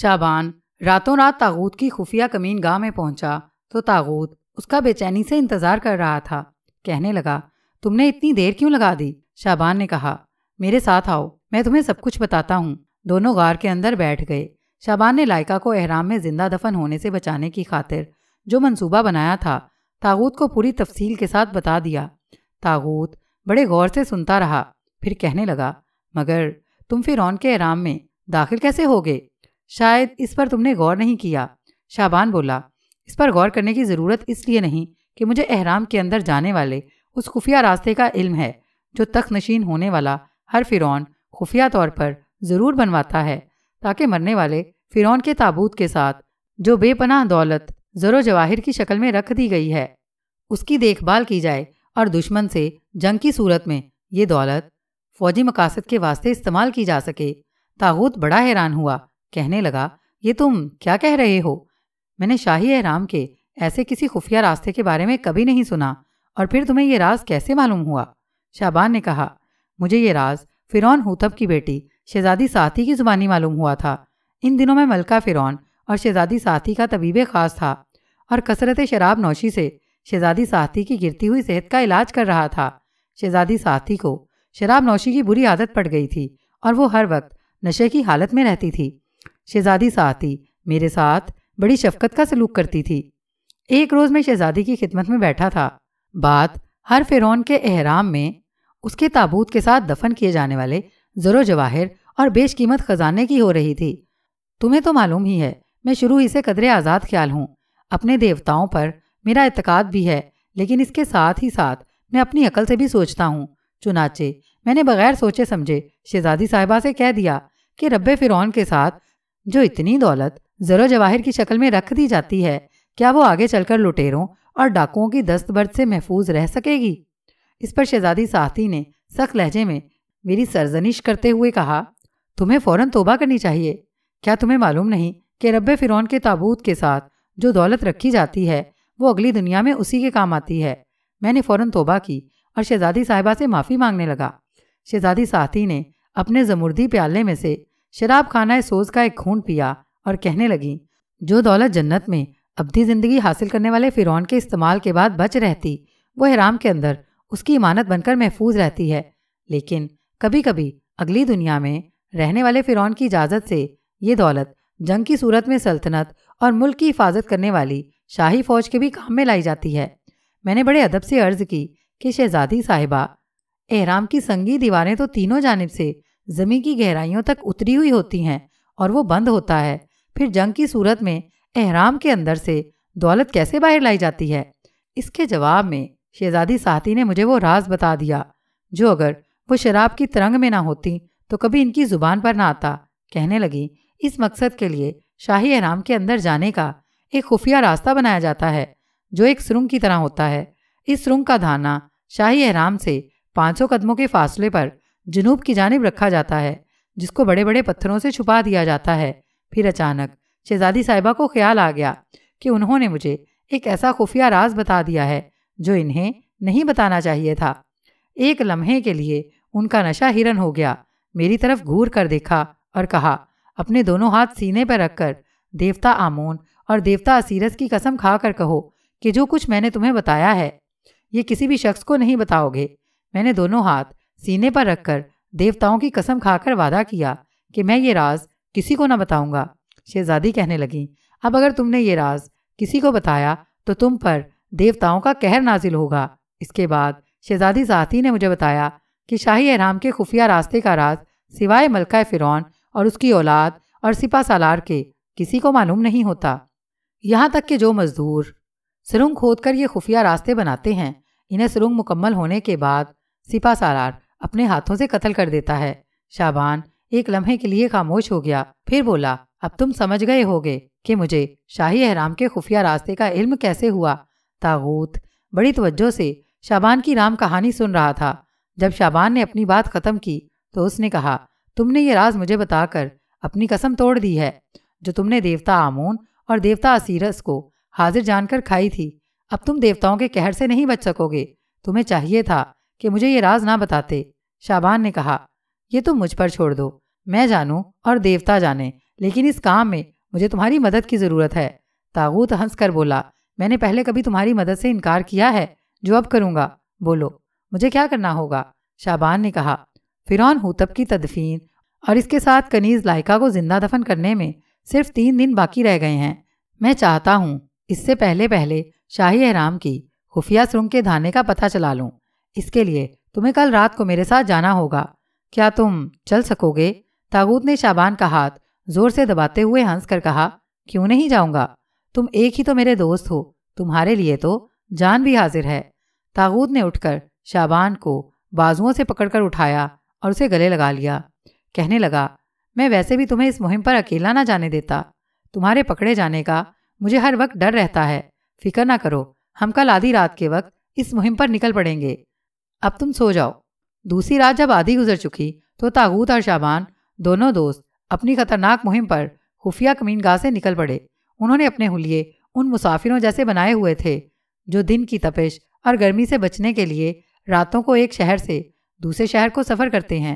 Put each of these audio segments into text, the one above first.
शाबान रातों रात तागूत की खुफिया कमीन गाह में पहुंचा तो तागूत उसका बेचैनी से इंतजार कर रहा था कहने लगा तुमने इतनी देर क्यों लगा दी शाबान ने कहा मेरे साथ आओ मैं तुम्हें सब कुछ बताता हूँ दोनों गार के अंदर बैठ गए शाबान ने लाइका को एहराम में जिंदा दफन होने से बचाने की खातिर जो मंसूबा बनाया था तागूत को पूरी तफसील के साथ बता दिया तागूत बड़े गौर से सुनता रहा फिर कहने लगा मगर तुम फिर के एहराम में दाखिल कैसे हो गए शायद इस पर तुमने गौर नहीं किया शाबान बोला इस पर गौर करने की ज़रूरत इसलिए नहीं कि मुझे अहराम के अंदर जाने वाले उस खुफिया रास्ते का इल्म है जो तख नशीन होने वाला हर फ़िरौन खुफिया तौर पर ज़रूर बनवाता है ताकि मरने वाले फ़िरौन के ताबूत के साथ जो बेपनाह दौलत ज़रो जवाहिर की शक्ल में रख दी गई है उसकी देखभाल की जाए और दुश्मन से जंग की सूरत में ये दौलत फौजी मकासद के वास्ते इस्तेमाल की जा सके ताहूत बड़ा हैरान हुआ कहने लगा ये तुम क्या कह रहे हो मैंने शाही अहराम के ऐसे किसी खुफिया रास्ते के बारे में कभी नहीं सुना और फिर तुम्हें यह राज कैसे मालूम हुआ शाहबान ने कहा मुझे ये राज फिरौन हुतब की बेटी शहजादी साथी की जुबानी मालूम हुआ था इन दिनों में मलका फिरौन और शहजादी साथी का तबीब खास था और कसरत शराब नौशी से शहजादी साथी की गिरती हुई सेहत का इलाज कर रहा था शहजादी साथी को शराब नौशी की बुरी आदत पड़ गई थी और वो हर वक्त नशे की हालत में रहती थी शहजादी साथी मेरे साथ बड़ी शफकत का सलूक करती थी एक रोज़ मैं शहजादी की खिदमत में बैठा था बात हर फिरौन के एहराम में उसके ताबूत के साथ दफन किए जाने वाले जरो जवाहिर और बेशकीमत खजाने की हो रही थी तुम्हें तो मालूम ही है मैं शुरू ही से कदरे आज़ाद ख्याल हूँ अपने देवताओं पर मेरा इतकाद भी है लेकिन इसके साथ ही साथ मैं अपनी अकल से भी सोचता हूँ चुनाचे मैंने बगैर सोचे समझे शहजादी साहिबा से कह दिया कि रब्बे फिरौन के साथ जो इतनी दौलत जरो जवाहिर की शक्ल में रख दी जाती है क्या वो आगे चलकर लुटेरों और डाकुओं की दस्तबर्द से महफूज रह सकेगी इस पर शहजादी साहती ने सख्त लहजे में मेरी सरजनिश करते हुए कहा तुम्हें फौरन तोबा करनी चाहिए क्या तुम्हें मालूम नहीं कि रब फिरौन के ताबूत के साथ जो दौलत रखी जाती है वो अगली दुनिया में उसी के काम आती है मैंने फौरन तोबा की और शहजादी साहिबा से माफ़ी मांगने लगा शहजादी साहती ने अपने जमुर्दी प्याले में से शराब खाना है सोज का एक खून पिया और कहने लगी जो दौलत जन्नत में अबधी जिंदगी हासिल करने वाले फिरौन के इस्तेमाल के बाद बच रहती वो हराम के अंदर उसकी इमानत बनकर महफूज रहती है लेकिन कभी कभी अगली दुनिया में रहने वाले फिरौन की इजाज़त से ये दौलत जंग की सूरत में सल्तनत और मुल्क की हिफाजत करने वाली शाही फौज के भी काम में लाई जाती है मैंने बड़े अदब से अर्ज की कि शहजादी साहिबा एहराम की संगी दीवारें तो तीनों जानब से जमीन की गहराइयों तक उतरी हुई होती हैं और वो बंद होता है फिर जंग की सूरत में एहराम के अंदर से दौलत कैसे बाहर लाई जाती है इसके जवाब में शहजादी साथी ने मुझे वो राज बता दिया जो अगर वो शराब की तरंग में ना होती तो कभी इनकी ज़ुबान पर ना आता कहने लगी इस मकसद के लिए शाही एहराम के अंदर जाने का एक खुफिया रास्ता बनाया जाता है जो एक सुरंग की तरह होता है इस सुरंग का धाना शाही एहराम से पांचों कदमों के फासले पर जनूब की जानब रखा जाता है जिसको बड़े बड़े पत्थरों से छुपा दिया जाता है फिर अचानक शहजादी साहिबा को ख्याल आ गया कि उन्होंने मुझे एक ऐसा खुफिया राज बता दिया है जो इन्हें नहीं बताना चाहिए था एक लम्हे के लिए उनका नशा हिरन हो गया मेरी तरफ घूर कर देखा और कहा अपने दोनों हाथ सीने पर रखकर देवता आमोन और देवता असीरस की कसम खा कर कहो कि जो कुछ मैंने तुम्हें बताया है ये किसी भी शख्स को नहीं बताओगे मैंने दोनों हाथ सीने पर रखकर देवताओं की कसम खाकर वादा किया कि मैं ये राज किसी को न बताऊंगा शहजादी कहने लगी अब अगर तुमने ये राज किसी को बताया तो तुम पर देवताओं का कहर नाजिल होगा इसके बाद शहजादी साथी ने मुझे बताया कि शाही अहराम के खुफिया रास्ते का राज सिवाय मलका फ़िरौन और उसकी औलाद और सिपा सालार के किसी को मालूम नहीं होता यहाँ तक कि जो मजदूर सुरंग खोद कर ये खुफिया रास्ते बनाते हैं इन्हें सुरंग मुकम्मल होने के बाद सिपा सालार अपने हाथों से कत्ल कर देता है शाबान एक लम्हे के लिए खामोश हो गया फिर बोला अब तुम समझ गए होगे कि मुझे शाही अहराम के खुफिया रास्ते का इल्म कैसे हुआ तागूत बड़ी तवज्जो से शाबान की राम कहानी सुन रहा था जब शाबान ने अपनी बात ख़त्म की तो उसने कहा तुमने ये राज मुझे बताकर अपनी कसम तोड़ दी है जो तुमने देवता आमून और देवता असीरस को हाजिर जानकर खाई थी अब तुम देवताओं के कहर से नहीं बच सकोगे तुम्हें चाहिए था कि मुझे ये राज ना बताते शाबान ने कहा यह तुम मुझ पर छोड़ दो मैं जानू और देवता जाने लेकिन इस काम में मुझे तुम्हारी मदद की ज़रूरत है तागूत हंसकर बोला मैंने पहले कभी तुम्हारी मदद से इनकार किया है जो अब करूंगा बोलो मुझे क्या करना होगा शाबान ने कहा फिरौन हुतब की तदफीन और इसके साथ कनीज़ लाइका को जिंदा दफन करने में सिर्फ तीन दिन बाकी रह गए हैं मैं चाहता हूँ इससे पहले पहले शाही अहराम की खुफिया सुरंग के धाने का पता चला लूँ इसके लिए तुम्हें कल रात को मेरे साथ जाना होगा क्या तुम चल सकोगे तागूत ने शाबान का हाथ जोर से दबाते हुए हंस कर कहा क्यों नहीं जाऊंगा तुम एक ही तो मेरे दोस्त हो तुम्हारे लिए तो जान भी हाजिर है तागूत ने उठकर शाबान को बाजुओं से पकड़कर उठाया और उसे गले लगा लिया कहने लगा मैं वैसे भी तुम्हें इस मुहिम पर अकेला ना जाने देता तुम्हारे पकड़े जाने का मुझे हर वक्त डर रहता है फिक्र ना करो हम कल आधी रात के वक्त इस मुहिम पर निकल पड़ेंगे अब तुम सो जाओ दूसरी रात जब आधी गुजर चुकी तो तागूत और शाबान दोनों दोस्त अपनी खतरनाक मुहिम पर खुफिया गाह से निकल पड़े उन्होंने अपने हुलिये उन मुसाफिरों जैसे बनाए हुए थे जो दिन की तपिश और गर्मी से बचने के लिए रातों को एक शहर से दूसरे शहर को सफ़र करते हैं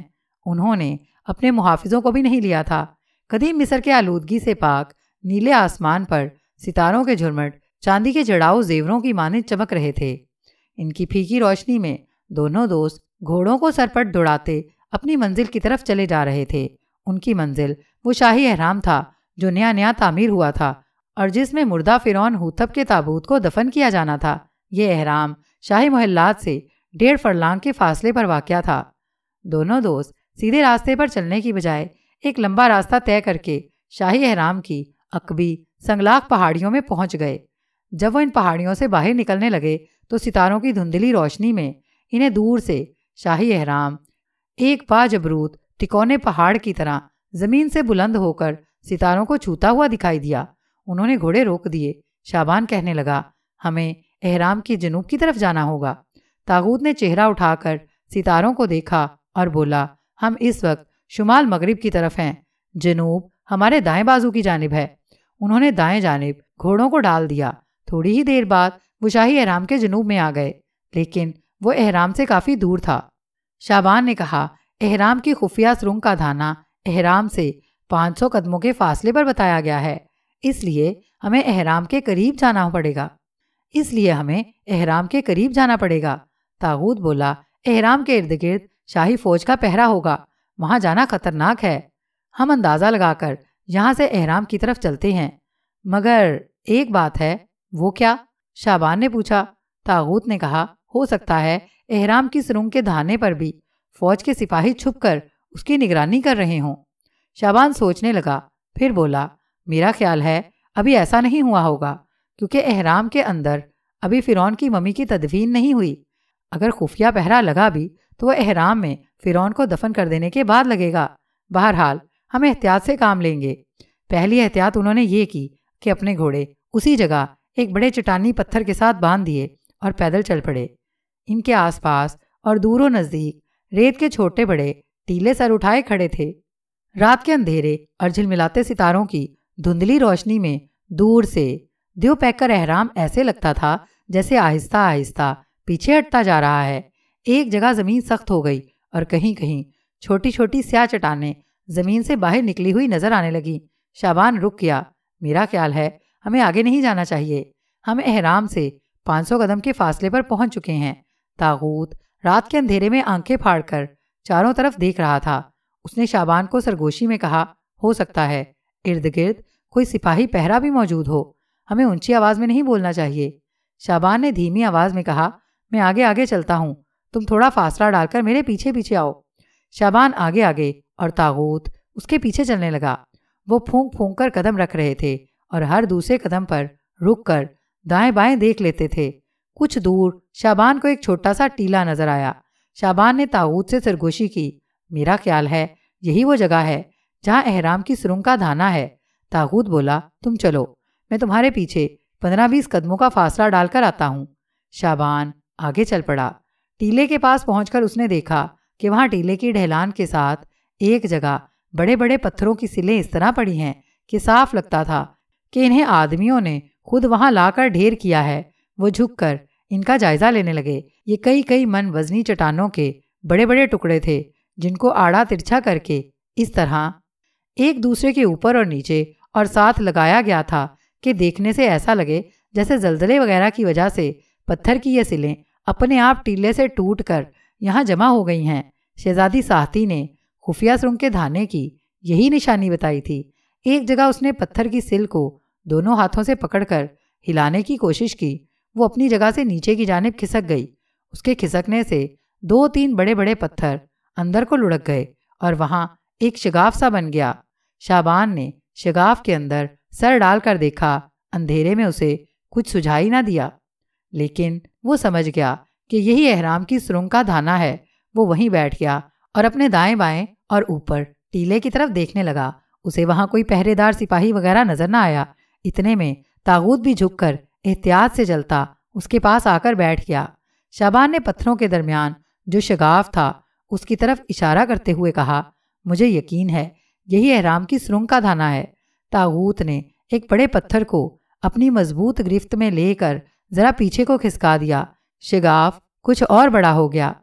उन्होंने अपने मुहाफिजों को भी नहीं लिया था कदीम मिस्र के आलूदगी से पाक नीले आसमान पर सितारों के झुरमट चांदी के जड़ाऊ जेवरों की माने चमक रहे थे इनकी फीकी रोशनी में दोनों दोस्त घोड़ों को सरपट दौड़ाते अपनी मंजिल की तरफ चले जा रहे थे उनकी मंजिल वो शाही अहराम था जो नया नया तामीर हुआ था और जिसमें मुर्दा फिरौन हूतब के ताबूत को दफन किया जाना था ये अहराम शाही मोहल्लात से डेढ़ फरलांग के फासले पर वाक़ था दोनों दोस्त सीधे रास्ते पर चलने की बजाय एक लंबा रास्ता तय करके शाही अहराम की अकबी संगलाख पहाड़ियों में पहुंच गए जब वो इन पहाड़ियों से बाहर निकलने लगे तो सितारों की धुंधली रोशनी में इन्हें दूर से शाही अहराम एक बाजबरूत तिकोने पहाड़ की तरह ज़मीन से बुलंद होकर सितारों को छूता हुआ दिखाई दिया उन्होंने घोड़े रोक दिए शाबान कहने लगा हमें अहराम की जनूब की तरफ जाना होगा तागूत ने चेहरा उठाकर सितारों को देखा और बोला हम इस वक्त शुमाल मगरिब की तरफ हैं जनूब हमारे दाएं बाजू की जानब है उन्होंने दाएं जानब घोड़ों को डाल दिया थोड़ी ही देर बाद वो शाही अहराम के जनूब में आ गए लेकिन वो एहराम से काफ़ी दूर था शाबान ने कहा एहराम की खुफिया सुरंग का धाना एहराम से 500 कदमों के फासले पर बताया गया है इसलिए हमें एहराम के करीब जाना पड़ेगा इसलिए हमें एहराम के करीब जाना पड़ेगा तागूत बोला एहराम के इर्द गिर्द शाही फौज का पहरा होगा वहां जाना खतरनाक है हम अंदाज़ा लगाकर यहां से एहराम की तरफ चलते हैं मगर एक बात है वो क्या शाबान ने पूछा तागूत ने कहा हो सकता है एहराम की सुरंग के धाने पर भी फौज के सिपाही छुपकर उसकी निगरानी कर रहे हों शाबान सोचने लगा फिर बोला मेरा ख्याल है अभी ऐसा नहीं हुआ होगा क्योंकि एहराम के अंदर अभी फ़िरौन की मम्मी की तदवीन नहीं हुई अगर खुफिया पहरा लगा भी तो वह एहराम में फ़िरौन को दफन कर देने के बाद लगेगा बहरहाल हम एहतियात से काम लेंगे पहली एहतियात उन्होंने ये की कि अपने घोड़े उसी जगह एक बड़े चटानी पत्थर के साथ बांध दिए और पैदल चल पड़े इनके आसपास और दूरों नज़दीक रेत के छोटे बड़े टीले सर उठाए खड़े थे रात के अंधेरे और झिलमिलाते सितारों की धुंधली रोशनी में दूर से द्योपैक पैकर एहराम ऐसे लगता था जैसे आहिस्ता आहिस्ता पीछे हटता जा रहा है एक जगह ज़मीन सख्त हो गई और कहीं कहीं छोटी छोटी स्या चटाने ज़मीन से बाहर निकली हुई नज़र आने लगी शाबान रुक गया मेरा ख्याल है हमें आगे नहीं जाना चाहिए हम एहराम से 500 कदम के फासले पर पहुंच चुके हैं ताहूत रात के अंधेरे में आंखें फाड़कर चारों तरफ देख रहा था उसने शाबान को सरगोशी में कहा हो सकता है इर्द गिर्द कोई सिपाही पहरा भी मौजूद हो हमें ऊंची आवाज में नहीं बोलना चाहिए शाबान ने धीमी आवाज में कहा मैं आगे आगे चलता हूँ तुम थोड़ा फासला डालकर मेरे पीछे पीछे आओ शाबान आगे आगे और ताहूत उसके पीछे चलने लगा वो फूंक फूंक कर कदम रख रहे थे और हर दूसरे कदम पर रुक कर दाएं बाएं देख लेते थे कुछ दूर शाबान को एक छोटा सा टीला नजर आया शाबान ने ताऊत से सरगोशी की मेरा ख्याल है यही वो जगह है जहाँ एहराम की सुरंग का धाना है ताहूद बोला तुम चलो मैं तुम्हारे पीछे पंद्रह बीस कदमों का फासला डालकर आता हूँ शाबान आगे चल पड़ा टीले के पास पहुंचकर उसने देखा कि वहां टीले की ढहलान के साथ एक जगह बड़े बड़े पत्थरों की सिलें इस तरह पड़ी हैं कि साफ लगता था कि इन्हें आदमियों ने खुद वहां लाकर ढेर किया है वो झुककर इनका जायजा लेने लगे ये कई कई मन वजनी चट्टानों के बड़े बड़े टुकड़े थे जिनको आड़ा तिरछा करके इस तरह एक दूसरे के ऊपर और नीचे और साथ लगाया गया था कि देखने से ऐसा लगे जैसे जलजले वगैरह की वजह से पत्थर की ये सिलें अपने आप टीले से टूट कर यहाँ जमा हो गई हैं शहजादी साहती ने खुफिया सुरंग के धाने की यही निशानी बताई थी एक जगह उसने पत्थर की सिल को दोनों हाथों से पकड़कर हिलाने की कोशिश की वो अपनी जगह से नीचे की जानब खिसक गई उसके खिसकने से दो तीन बड़े बड़े पत्थर अंदर को लुढ़क गए और वहाँ एक शगाफ सा बन गया शाबान ने शगाफ के अंदर सर डालकर देखा अंधेरे में उसे कुछ सुझाई ना दिया लेकिन वो समझ गया कि यही अहराम की सुरंग का धाना है वो वहीं बैठ गया और अपने दाएं बाएं और ऊपर टीले की तरफ देखने लगा उसे वहाँ कोई पहरेदार सिपाही वगैरह नजर ना आया इतने में तागूत भी झुककर एहतियात से जलता उसके पास आकर बैठ गया शाबान ने पत्थरों के दरमियान जो शगाफ था उसकी तरफ इशारा करते हुए कहा मुझे यकीन है यही अहराम की सुरंग का धाना है तागूत ने एक बड़े पत्थर को अपनी मजबूत गिरफ्त में लेकर जरा पीछे को खिसका दिया शिगाफ कुछ और बड़ा हो गया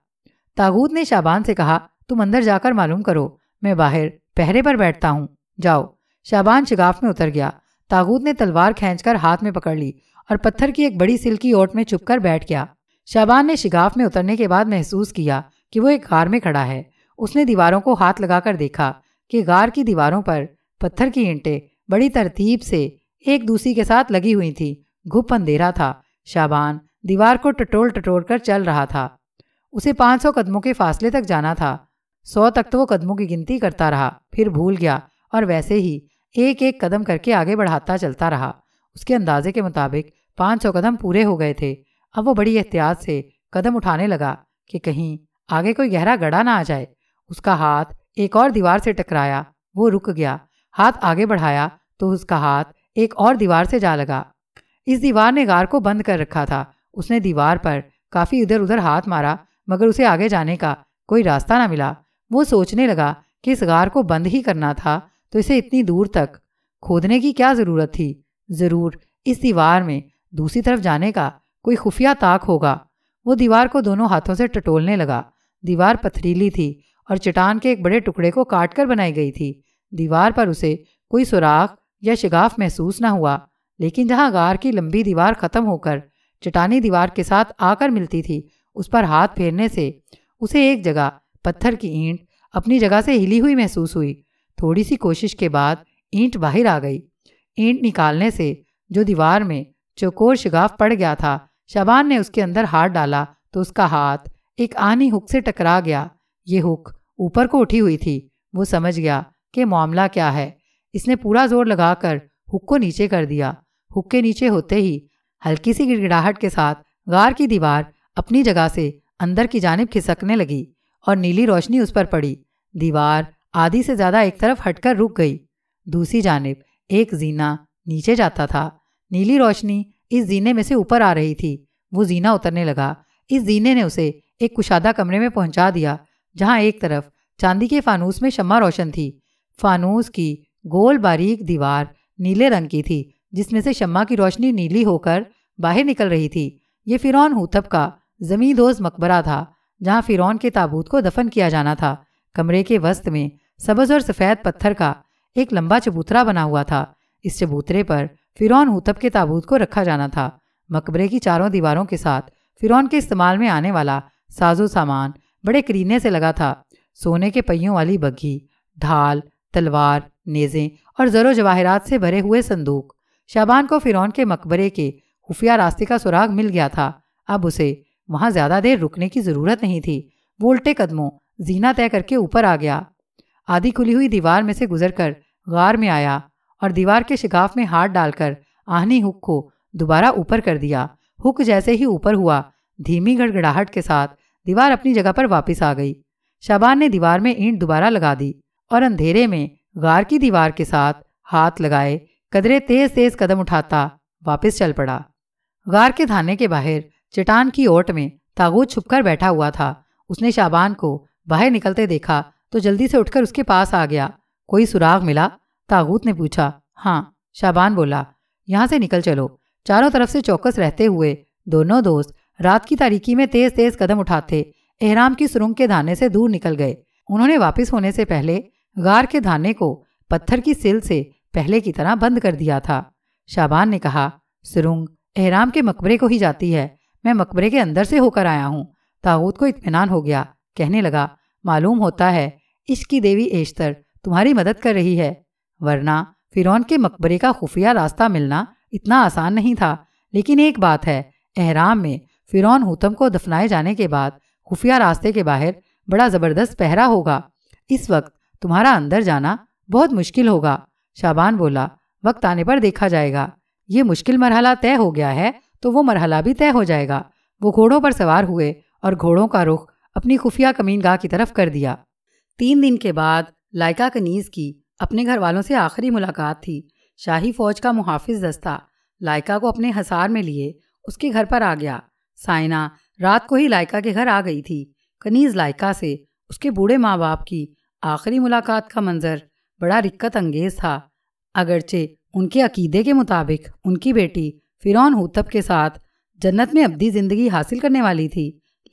तागूत ने शाबान से कहा तुम अंदर जाकर मालूम करो मैं बाहर पहरे पर बैठता हूँ जाओ शाबान शिगाफ में उतर गया तागूत ने तलवार खींचकर हाथ में पकड़ ली और पत्थर की एक बड़ी सिल्की ओट में छुपकर बैठ गया शाबान ने शिगाफ में उतरने के बाद महसूस किया कि वो एक गार में खड़ा है उसने दीवारों को हाथ लगाकर देखा कि गार की दीवारों पर पत्थर की ईंटें बड़ी तरतीब से एक दूसरी के साथ लगी हुई थी घुप अंधेरा था शाबान दीवार को टटोल टटोल कर चल रहा था उसे 500 कदमों के फासले तक जाना था सौ तक तो वो कदमों की गिनती करता रहा फिर भूल गया और वैसे ही एक एक कदम करके आगे बढ़ाता चलता रहा उसके अंदाजे के मुताबिक सौ कदम पूरे हो गए थे अब वो बड़ी एहतियात से कदम उठाने लगा कि कहीं आगे कोई गहरा गड़ा ना आ जाए उसका हाथ एक और दीवार से टकराया वो रुक गया हाथ आगे बढ़ाया तो उसका हाथ एक और दीवार से जा लगा इस दीवार ने गार को बंद कर रखा था उसने दीवार पर काफ़ी इधर उधर हाथ मारा मगर उसे आगे जाने का कोई रास्ता ना मिला वो सोचने लगा कि इस गार को बंद ही करना था तो इसे इतनी दूर तक खोदने की क्या ज़रूरत थी ज़रूर इस दीवार में दूसरी तरफ जाने का कोई खुफिया ताक होगा वो दीवार को दोनों हाथों से टटोलने लगा दीवार पथरीली थी और चट्टान के एक बड़े टुकड़े को काट कर बनाई गई थी दीवार पर उसे कोई सुराख या शिगाफ महसूस न हुआ लेकिन जहां गार की लंबी दीवार ख़त्म होकर चटानी दीवार के साथ आकर मिलती थी उस पर हाथ फेरने से उसे एक जगह पत्थर की ईंट अपनी जगह से हिली हुई महसूस हुई थोड़ी सी कोशिश के बाद ईंट बाहर आ गई ईंट निकालने से जो दीवार में चौकोर शिगाफ पड़ गया था शबान ने उसके अंदर हाथ डाला तो उसका हाथ एक आनी हुक से टकरा गया ये हुक ऊपर को उठी हुई थी वो समझ गया कि मामला क्या है इसने पूरा जोर लगाकर हुक को नीचे कर दिया हुक के नीचे होते ही हल्की सी गिड़गिड़ाहट के साथ गार की दीवार अपनी जगह से अंदर की जानब खिसकने लगी और नीली रोशनी उस पर पड़ी दीवार आधी से ज़्यादा एक तरफ हटकर रुक गई दूसरी जानब एक जीना नीचे जाता था नीली रोशनी इस जीने में से ऊपर आ रही थी वो जीना उतरने लगा इस जीने ने उसे एक कुशादा कमरे में पहुंचा दिया जहां एक तरफ चांदी के फानूस में शम्मा रोशन थी फानूस की गोल बारीक दीवार नीले रंग की थी जिसमें से शम्मा की रोशनी नीली होकर बाहर निकल रही थी ये फ़िरौन हूतब का जमींदोज मकबरा था जहाँ फ़िरौन के ताबूत को दफन किया जाना था कमरे के वस्त में सबज और सफ़ेद पत्थर का एक लंबा चबूतरा बना हुआ था इस चबूतरे पर फिरौन हुतब के ताबूत को रखा जाना था मकबरे की चारों दीवारों के साथ फिरौन के इस्तेमाल में आने वाला साजो सामान बड़े करीने से लगा था सोने के पहियों वाली बग्घी ढाल तलवार नेज़ें और जरो जवाहरात से भरे हुए संदूक शाबान को फिरौन के मकबरे के खुफिया रास्ते का सुराग मिल गया था अब उसे वहां ज़्यादा देर रुकने की ज़रूरत नहीं थी वो उल्टे कदमों जीना तय करके ऊपर आ गया आधी खुली हुई दीवार में से गुजरकर गार में आया और दीवार के शिकाफ में हाथ डालकर आहनी हुक को दोबारा ऊपर कर दिया हुक जैसे ही ऊपर हुआ धीमी गड़गड़ाहट के साथ दीवार अपनी जगह पर वापस आ गई शबान ने दीवार में ईंट दोबारा लगा दी और अंधेरे में गार की दीवार के साथ हाथ लगाए कदरे तेज तेज कदम उठाता वापस चल पड़ा गार के थाने के बाहर चट्टान की ओट में तागूत छुपकर बैठा हुआ था उसने शाबान को बाहर निकलते देखा तो जल्दी से उठकर उसके पास आ गया कोई सुराग मिला तागूत ने पूछा हाँ शाबान बोला यहाँ से निकल चलो चारों तरफ से चौकस रहते हुए दोनों दोस्त रात की तारीकी में तेज तेज कदम उठाते एहराम की सुरंग के धाने से दूर निकल गए उन्होंने वापस होने से पहले गार के धाने को पत्थर की सिल से पहले की तरह बंद कर दिया था शाबान ने कहा सुरुंग एहराम के मकबरे को ही जाती है मैं मकबरे के अंदर से होकर आया हूँ ताऊत को इतमान हो गया कहने लगा मालूम होता है इसकी देवी एश्तर तुम्हारी मदद कर रही है वरना फिरौन के मकबरे का खुफिया रास्ता मिलना इतना आसान नहीं था लेकिन एक बात है एहराम में फिरौन हुतम को दफनाए जाने के बाद खुफिया रास्ते के बाहर बड़ा ज़बरदस्त पहरा होगा इस वक्त तुम्हारा अंदर जाना बहुत मुश्किल होगा शाबान बोला वक्त आने पर देखा जाएगा ये मुश्किल मरहला तय हो गया है तो वो मरहला भी तय हो जाएगा वो घोड़ों पर सवार हुए और घोड़ों का रुख अपनी खुफिया कमीनगाह की तरफ कर दिया तीन दिन के बाद लाइका कनीज की अपने घर वालों से आखिरी मुलाकात थी शाही फौज का मुहाफ़ दस्ता लाइका को अपने हसार में लिए उसके घर पर आ गया साइना रात को ही लाइका के घर आ गई थी कनीज लाइका से उसके बूढ़े माँ बाप की आखिरी मुलाकात का मंजर बड़ा रिक्कत अंगेज था अगरचे उनके अकीदे के मुताबिक उनकी बेटी फिरौन हुतब के साथ जन्नत में अबदी ज़िंदगी हासिल करने वाली थी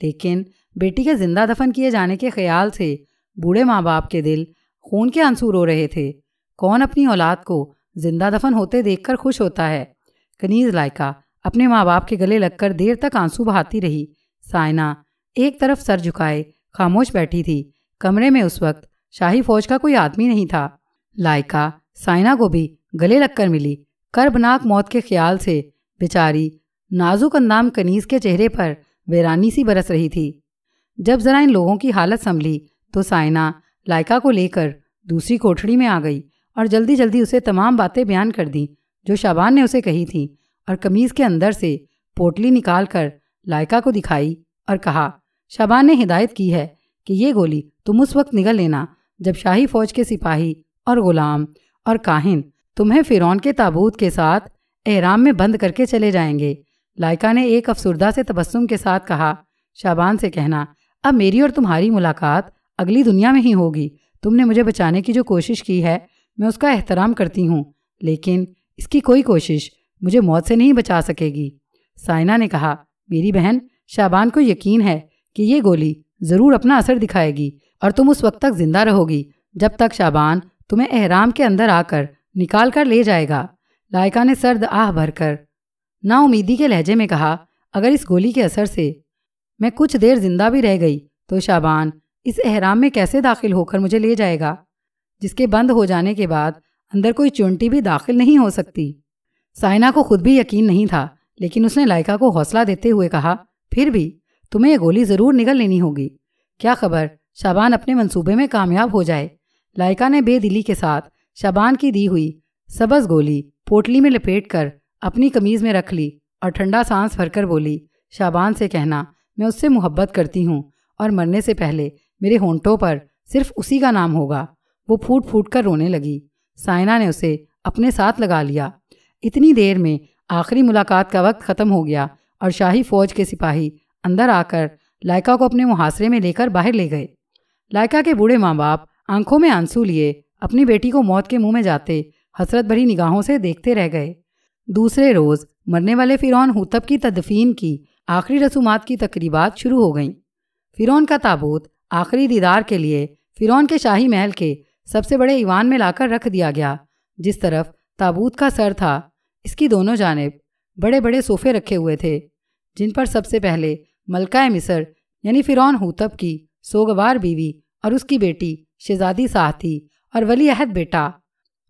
लेकिन बेटी के जिंदा दफन किए जाने के ख्याल से बूढ़े माँ बाप के दिल खून के आंसू रो रहे थे कौन अपनी औलाद को जिंदा दफन होते देखकर खुश होता है कनीज लायका अपने माँ बाप के गले लगकर देर तक आंसू बहाती रही सायना एक तरफ सर झुकाए खामोश बैठी थी कमरे में उस वक्त शाही फौज का कोई आदमी नहीं था लायका साइना को भी गले लगकर मिली कर्बनाक मौत के ख्याल से बेचारी नाजुक अंदाम कनीज के चेहरे पर बेरानी सी बरस रही थी जब जरा इन लोगों की हालत संभली तो साइना लाइका को लेकर दूसरी कोठड़ी में आ गई और जल्दी जल्दी उसे तमाम बातें बयान कर दी जो शाबान ने उसे कही थी और कमीज़ के अंदर से पोटली निकाल कर लाइका को दिखाई और कहा शाबान ने हिदायत की है कि ये गोली तुम उस वक्त निगल लेना जब शाही फौज के सिपाही और गुलाम और काहिन तुम्हें फ़िरौन के ताबूत के साथ एहराम में बंद करके चले जाएंगे लाइका ने एक अफसरदा से तबस्सुम के साथ कहा शाबान से कहना अब मेरी और तुम्हारी मुलाकात अगली दुनिया में ही होगी तुमने मुझे बचाने की जो कोशिश की है मैं उसका एहतराम करती हूँ लेकिन इसकी कोई कोशिश मुझे मौत से नहीं बचा सकेगी साइना ने कहा मेरी बहन शाबान को यकीन है कि ये गोली ज़रूर अपना असर दिखाएगी और तुम उस वक्त तक जिंदा रहोगी जब तक शाबान तुम्हें एहराम के अंदर आकर निकाल कर ले जाएगा लायका ने सर्द आह भरकर नाउमीदी के लहजे में कहा अगर इस गोली के असर से मैं कुछ देर जिंदा भी रह गई तो शाबान इस अहराम में कैसे दाखिल होकर मुझे ले जाएगा जिसके बंद हो जाने के बाद अंदर कोई चुनटी भी दाखिल नहीं हो सकती साइना को खुद भी यकीन नहीं था लेकिन उसने लाइका को हौसला देते हुए कहा फिर भी तुम्हें यह गोली ज़रूर निकल लेनी होगी क्या खबर शाबान अपने मंसूबे में कामयाब हो जाए लाइका ने बेदिली के साथ शाबान की दी हुई सबज गोली पोटली में लपेट कर अपनी कमीज में रख ली और ठंडा सांस भरकर बोली शाबान से कहना मैं उससे मुहब्बत करती हूँ और मरने से पहले मेरे होंठों पर सिर्फ उसी का नाम होगा वो फूट फूट कर रोने लगी साइना ने उसे अपने साथ लगा लिया इतनी देर में आखिरी मुलाकात का वक्त ख़त्म हो गया और शाही फौज के सिपाही अंदर आकर लायका को अपने मुहासरे में लेकर बाहर ले गए लायका के बूढ़े माँ बाप आंखों में आंसू लिए अपनी बेटी को मौत के मुंह में जाते हसरत भरी निगाहों से देखते रह गए दूसरे रोज़ मरने वाले फ़िरौन हुतब की तदफीन की आखिरी रसूमात की तकरीबात शुरू हो गईं फ़िरौन का ताबूत आखिरी दीदार के लिए फिरौन के शाही महल के सबसे बड़े ईवान में लाकर रख दिया गया जिस तरफ ताबूत का सर था इसकी दोनों जानब बड़े बड़े सोफे रखे हुए थे जिन पर सबसे पहले मलका मिसर यानी फिरौन हूतब की सोगवार बीवी और उसकी बेटी शहजादी थी और वली अहद बेटा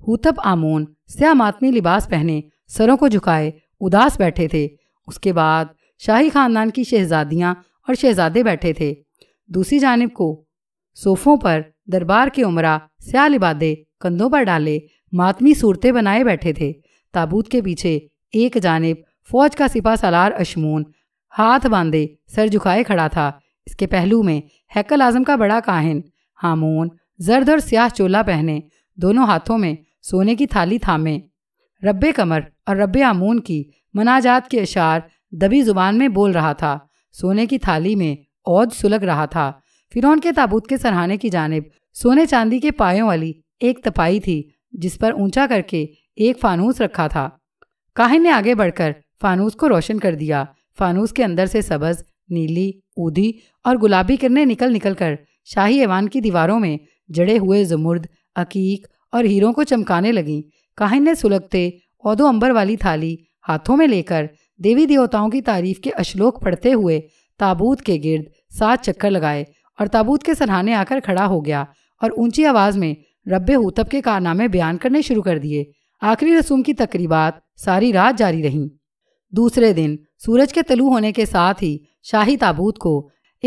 हूतब आमोन स्या मातमी लिबास पहने सरों को झुकाए उदास बैठे थे उसके बाद शाही खानदान की शहजादियाँ और शहजादे बैठे थे दूसरी जानब को सोफों पर दरबार के उमरा स्या लिबादे कंधों पर डाले मातमी सूरतें बनाए बैठे थे ताबूत के पीछे एक जानब फौज का सिपा सलार अशमून हाथ बांधे सर झुकाए खड़ा था इसके पहलू में हैकल आजम का बड़ा काहिन हामून जर्द और स्याह चोला पहने दोनों हाथों में सोने की थाली थामे रब्बे कमर और रब्बे आमून की मनाजात के अशार दबी जुबान में बोल रहा था सोने की थाली में औद सुलग रहा था फिरौन के ताबूत के सरहाने की जानब सोने चांदी के पायों वाली एक तपाई थी जिस पर ऊंचा करके एक फानूस रखा था काहिन ने आगे बढ़कर फानूस को रोशन कर दिया फानूस के अंदर से सबज नीली ऊधी और गुलाबी किरणें निकल निकल कर शाही ऐवान की दीवारों में जड़े हुए जमुर्द अकीक और हीरों को चमकाने लगी काहिन ने सुलगते औदो अंबर वाली थाली हाथों में लेकर देवी देवताओं की तारीफ के अश्लोक पढ़ते हुए ताबूत के गिर्द सात चक्कर लगाए और ताबूत के सराहने आकर खड़ा हो गया और ऊंची आवाज में रब्बे हुतब के कारनामे बयान करने शुरू कर दिए आखिरी रसूम की तकरीबात सारी रात जारी रहीं दूसरे दिन सूरज के तलु होने के साथ ही शाही ताबूत को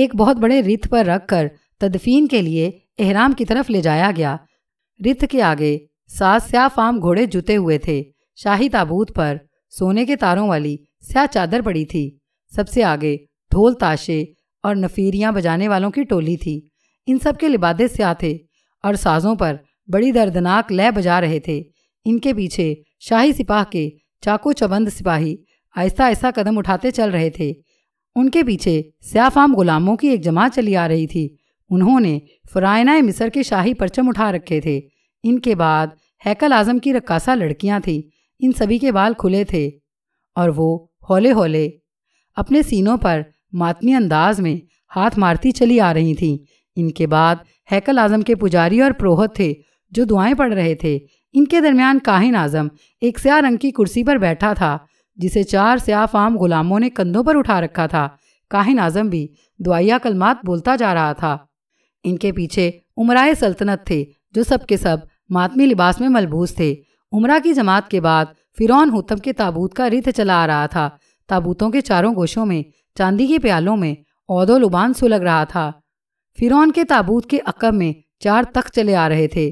एक बहुत बड़े रिथ पर रख कर तदफीन के लिए एहराम की तरफ ले जाया गया रिथ के आगे सात स्या फाम घोड़े जुते हुए थे शाही ताबूत पर सोने के तारों वाली स्या चादर पड़ी थी सबसे आगे ढोल ताशे और नफीरियां बजाने वालों की टोली थी इन सब के लिबादे स्याह थे और साजों पर बड़ी दर्दनाक लय बजा रहे थे इनके पीछे शाही सिपाह के चाकू चबंद सिपाही आहिस्ता आहिस्ता कदम उठाते चल रहे थे उनके पीछे स्याफाम गुलामों की एक जमात चली आ रही थी उन्होंने फ़रायना मिसर के शाही परचम उठा रखे थे इनके बाद हैकल आज़म की रक्कासा लड़कियां थीं इन सभी के बाल खुले थे और वो हौले हौले अपने सीनों पर मातमी अंदाज में हाथ मारती चली आ रही थी इनके बाद हैकल आजम के पुजारी और प्रोहत थे जो दुआएं पढ़ रहे थे इनके दरमियान काहिन आजम एक स्या रंग की कुर्सी पर बैठा था जिसे चार स्या फाम गुलामों ने कंधों पर उठा रखा था काहिन आजम भी दुआया कलमात बोलता जा रहा था इनके पीछे उमराए सल्तनत थे जो सब सब मातमी लिबास में मलबूस थे उमरा की जमात के बाद फिरौन हुतम के ताबूत का रिथ चला आ रहा था ताबूतों के चारों गोशों में चांदी के प्यालों में औदो लुबान सुलग रहा था फिरौन के ताबूत के अकब में चार तख्त चले आ रहे थे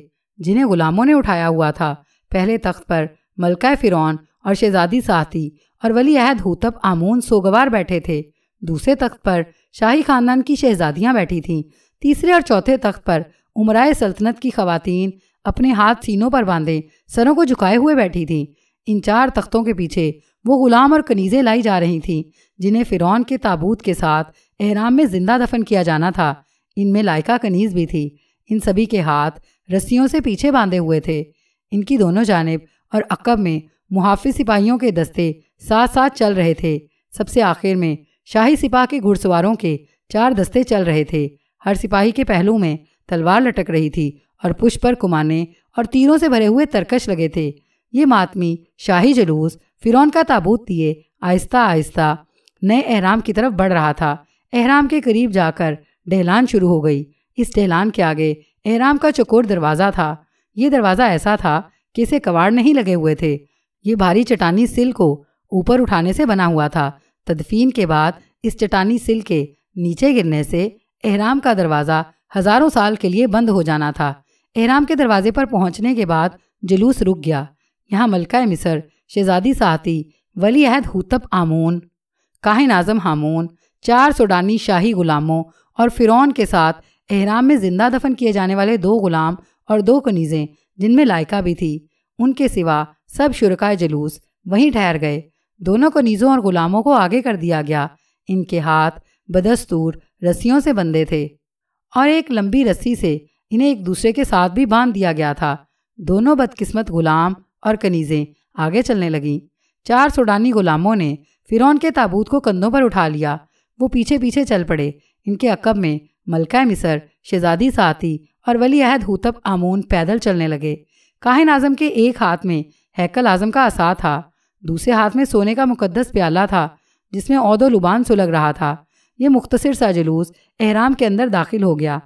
जिन्हें गुलामों ने उठाया हुआ था पहले तख्त पर मलका फिरौन और शहजादी साहती और वली अहद हुतब आमून सोगवार बैठे थे दूसरे तख्त पर शाही खानदान की शहजादियां बैठी थीं तीसरे और चौथे तख्त पर उमराए सल्तनत की खवतान अपने हाथ सीनों पर बांधे सरों को झुकाए हुए बैठी थीं इन चार तख्तों के पीछे वो गुलाम और कनीज़ें लाई जा रही थीं जिन्हें फ़िरौन के ताबूत के साथ एहराम में ज़िंदा दफन किया जाना था इनमें लायका कनीज़ भी थी इन सभी के हाथ रस्सियों से पीछे बांधे हुए थे इनकी दोनों जानब और अकब में मुहाफ़ सिपाहियों के दस्ते साथ साथ चल रहे थे सबसे आखिर में शाही सिपाह के घुड़सवारों के चार दस्ते चल रहे थे हर सिपाही के पहलू में तलवार लटक रही थी और पुष्प पर कुमाने और तीरों से भरे हुए तरकश लगे थे ये मातमी शाही जलूस फिरौन का ताबूत दिए आहिस्ता आहिस्ता नए अहराम की तरफ बढ़ रहा था अहराम के करीब जाकर डहलान शुरू हो गई इस डहलान के आगे अहराम का चकोर दरवाज़ा था ये दरवाज़ा ऐसा था कि इसे कवाड़ नहीं लगे हुए थे ये भारी चटानी सिल को ऊपर उठाने से बना हुआ था तदफीन के बाद इस चटानी सिल के नीचे गिरने से एहराम का दरवाज़ा हज़ारों साल के लिए बंद हो जाना था एहराम के दरवाजे पर पहुंचने के बाद जुलूस रुक गया यहाँ मलका मिसर शहजादी साती वली अहद हुतब आमून काहे नाजम हामून चार सोडानी शाही गुलामों और फ़िरौन के साथ एहराम में ज़िंदा दफन किए जाने वाले दो गुलाम और दो कनीज़ें जिनमें लायका भी थी उनके सिवा सब शुरकाए जलूस वहीं ठहर गए दोनों कनीज़ों और गुलामों को आगे कर दिया गया इनके हाथ बदस्तूर रस्सियों से बंधे थे और एक लंबी रस्सी से इन्हें एक दूसरे के साथ भी बांध दिया गया था दोनों बदकिस्मत गुलाम और कनीज़ें आगे चलने लगी चार सुडानी गुलामों ने फिरौन के ताबूत को कंधों पर उठा लिया वो पीछे पीछे चल पड़े इनके अकब में मलका मिसर शहजादी साथी और वली अहद हुतब आमून पैदल चलने लगे काहिन आजम के एक हाथ में हैकल आजम का असा था दूसरे हाथ में सोने का मुकदस प्याला था जिसमें औदो लुबान सुलग रहा था ये मुख्तसर सा जुलूस एहराम के अंदर दाखिल हो गया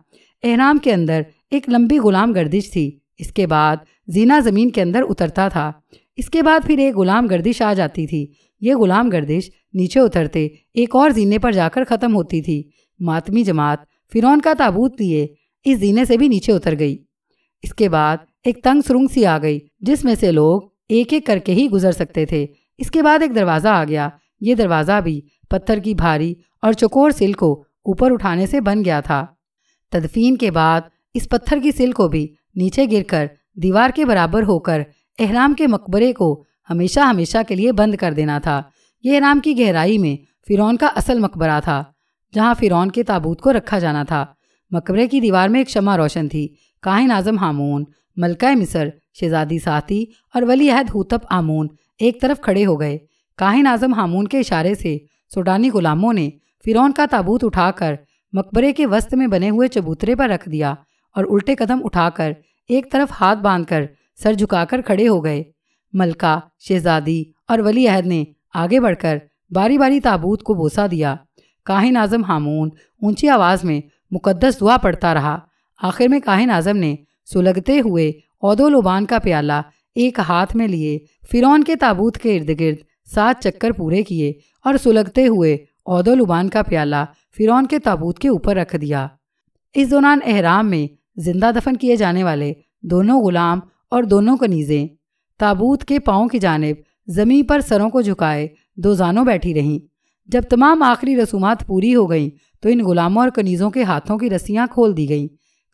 एहराम के अंदर एक लंबी गुलाम गर्दिश थी इसके बाद जीना ज़मीन के अंदर उतरता था इसके बाद फिर एक गुलाम गर्दिश आ जाती थी ये गुलाम गर्दिश नीचे उतरते एक और जीने पर जाकर ख़त्म होती थी मातमी जमात फिरौन का ताबूत लिए इस जीने से भी नीचे उतर गई इसके बाद एक तंग सुरंग सी आ गई जिसमें से लोग एक एक करके ही गुजर सकते थे इसके बाद एक दरवाज़ा आ गया ये दरवाज़ा भी पत्थर की भारी और चकोर सिल को ऊपर उठाने से बन गया था तदफीन के बाद इस पत्थर की सिल को भी नीचे गिरकर दीवार के बराबर होकर एहराम के मकबरे को हमेशा हमेशा के लिए बंद कर देना था यह एहराम की गहराई में फ़िरौन का असल मकबरा था जहाँ फ़िरौन के ताबूत को रखा जाना था मकबरे की दीवार में एक शमा रोशन थी काहिन आजम हामून मलका मिसर शहजादी साथी और वली अहद हूतब आमून एक तरफ खड़े हो गए काहिन आजम हामून के इशारे से सुडानी गुलामों ने फ़िरौन का ताबूत उठाकर मकबरे के वस्त में बने हुए चबूतरे पर रख दिया और उल्टे कदम उठाकर एक तरफ हाथ बांधकर सर झुकाकर खड़े हो गए मलका शहजादी और वली अहद ने आगे बढ़कर बारी बारी ताबूत को बोसा दिया काहिन आजम हामून ऊंची आवाज़ में मुकद्दस दुआ पढ़ता रहा आखिर में काहिन आजम ने सुलगते हुए औदो लुबान का प्याला एक हाथ में लिए फिरौन के ताबूत के इर्द गिर्द सात चक्कर पूरे किए और सुलगते हुए औदो लुबान का प्याला फिरौन के ताबूत के ऊपर रख दिया इस दौरान एहराम में जिंदा दफन किए जाने वाले दोनों गुलाम और दोनों कनीज़ें ताबूत के पाँव की जानब जमीन पर सरों को झुकाए जानों बैठी रहीं जब तमाम आखिरी रसूमात पूरी हो गईं तो इन गुलामों और कनीज़ों के हाथों की रस्सियाँ खोल दी गईं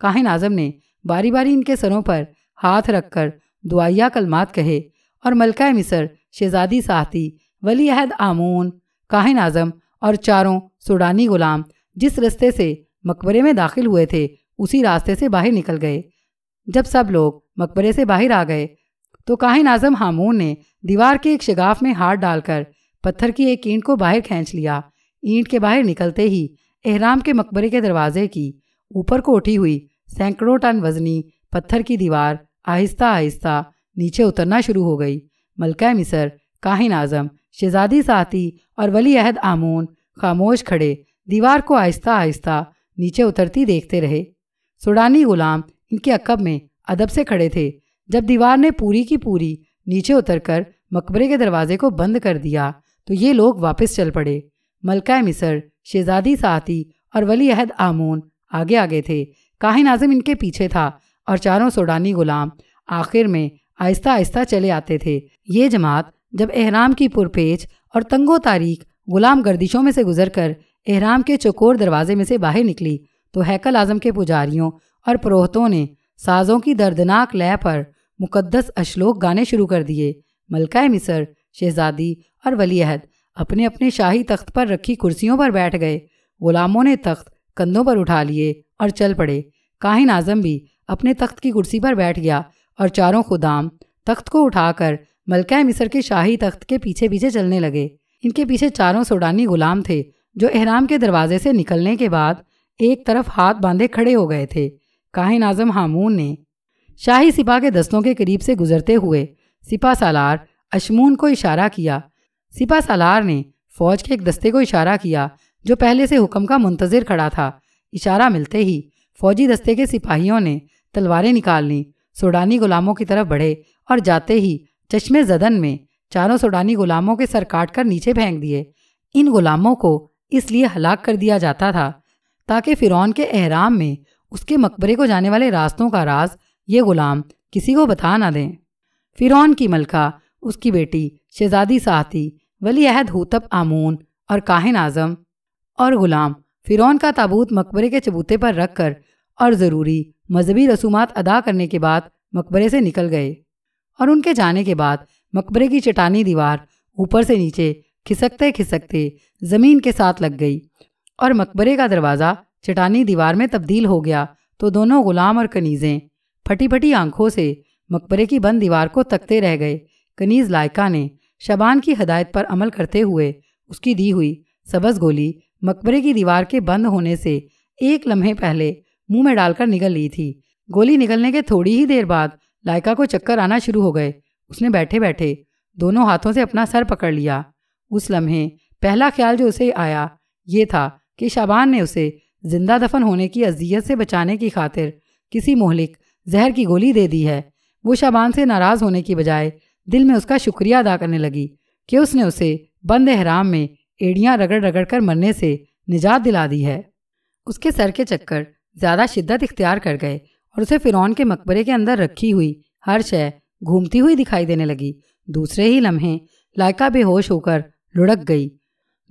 काहिन आज़म ने बारी बारी इनके सरों पर हाथ रखकर दुआया कलमात कहे और मलका मिसर शहजादी साहती वली अहद आमून काहिन आज़म और चारों सुडानी गुलाम जिस रस्ते से मकबरे में दाखिल हुए थे उसी रास्ते से बाहर निकल गए जब सब लोग मकबरे से बाहर आ गए तो काहिन आजम हामून ने दीवार के एक शिगाफ में हाथ डालकर पत्थर की एक ईंट को बाहर खींच लिया ईंट के बाहर निकलते ही एहराम के मकबरे के दरवाजे की ऊपर को उठी हुई सैकड़ों टन वजनी पत्थर की दीवार आहिस्ता आहिस्ता नीचे उतरना शुरू हो गई मलका मिसर काहिन आजम शहजादी साथी और वली अहद आमून खामोश खड़े दीवार को आहिस्ता आहिस्ता नीचे उतरती देखते रहे सुडानी गुलाम इनके अकब में अदब से खड़े थे जब दीवार ने पूरी की पूरी नीचे उतरकर मकबरे के दरवाजे को बंद कर दिया तो ये लोग वापस चल पड़े मलका मिसर शेजादी साथी और वली अहद आमून आगे आगे थे काहिन आजम इनके पीछे था और चारों सोडानी गुलाम आखिर में आहिस्ता आहिस्ता चले आते थे ये जमात जब एहराम की पुरपेच और तंगो तारीख गुलाम गर्दिशों में से गुजर कर एहराम के चकोर दरवाजे में से बाहर निकली तो हैकल आजम के पुजारियों और पुरोहितों ने साजों की दर्दनाक लय पर मुकद्दस अश्लोक गाने शुरू कर दिए मलका मिसर शहजादी और वलीहद अपने अपने शाही तख्त पर रखी कुर्सियों पर बैठ गए गुलामों ने तख्त कंधों पर उठा लिए और चल पड़े काहिन आजम भी अपने तख्त की कुर्सी पर बैठ गया और चारों खुदाम तख्त को उठाकर मलका मिसर के शाही तख्त के पीछे पीछे चलने लगे इनके पीछे चारों सोडानी गुलाम थे जो एहराम के दरवाजे से निकलने के बाद एक तरफ हाथ बांधे खड़े हो गए थे काहिन आजम हामून ने शाही सिपा के दस्तों के करीब से गुजरते हुए सिपा सालार अशमून को इशारा किया सिपा सालार ने फौज के एक दस्ते को इशारा किया जो पहले से हुक्म का मुंतजर खड़ा था इशारा मिलते ही फौजी दस्ते के सिपाहियों ने तलवारें निकाल ली सोडानी गुलामों की तरफ बढ़े और जाते ही चश्मे जदन में चारों सोडानी गुलामों के सर काट कर नीचे फेंक दिए इन गुलामों को इसलिए हलाक कर दिया जाता था ताकि फ़िरौन के अहराम में उसके मकबरे को जाने वाले रास्तों का राज ये गुलाम किसी को बता ना दें फिरौन की मलका उसकी बेटी शहजादी साहती वली अहद हूतब आमून और काहिन आजम और गुलाम फिरौन का ताबूत मकबरे के चबूते पर रख कर और ज़रूरी मजहबी रसूमात अदा करने के बाद मकबरे से निकल गए और उनके जाने के बाद मकबरे की चटानी दीवार ऊपर से नीचे खिसकते खिसकते ज़मीन के साथ लग गई और मकबरे का दरवाज़ा चटानी दीवार में तब्दील हो गया तो दोनों गुलाम और कनीज़ें फटी फटी आंखों से मकबरे की बंद दीवार को तकते रह गए कनीज लायका ने शबान की हदायत पर अमल करते हुए उसकी दी हुई सबज गोली मकबरे की दीवार के बंद होने से एक लम्हे पहले मुंह में डालकर निकल ली थी गोली निकलने के थोड़ी ही देर बाद लायका को चक्कर आना शुरू हो गए उसने बैठे बैठे दोनों हाथों से अपना सर पकड़ लिया उस लम्हे पहला ख्याल जो उसे आया ये था कि शाबान ने उसे जिंदा दफन होने की अजियत से बचाने की खातिर किसी मोहलिक जहर की गोली दे दी है वो शाबान से नाराज़ होने की बजाय दिल में उसका शुक्रिया अदा करने लगी कि उसने उसे बंद हराम में एड़ियाँ रगड़ रगड़ कर मरने से निजात दिला दी है उसके सर के चक्कर ज़्यादा शिद्दत इख्तियार कर गए और उसे फ़िरौन के मकबरे के अंदर रखी हुई हर शय घूमती हुई दिखाई देने लगी दूसरे ही लम्हे लायका बेहोश होकर लुढ़क गई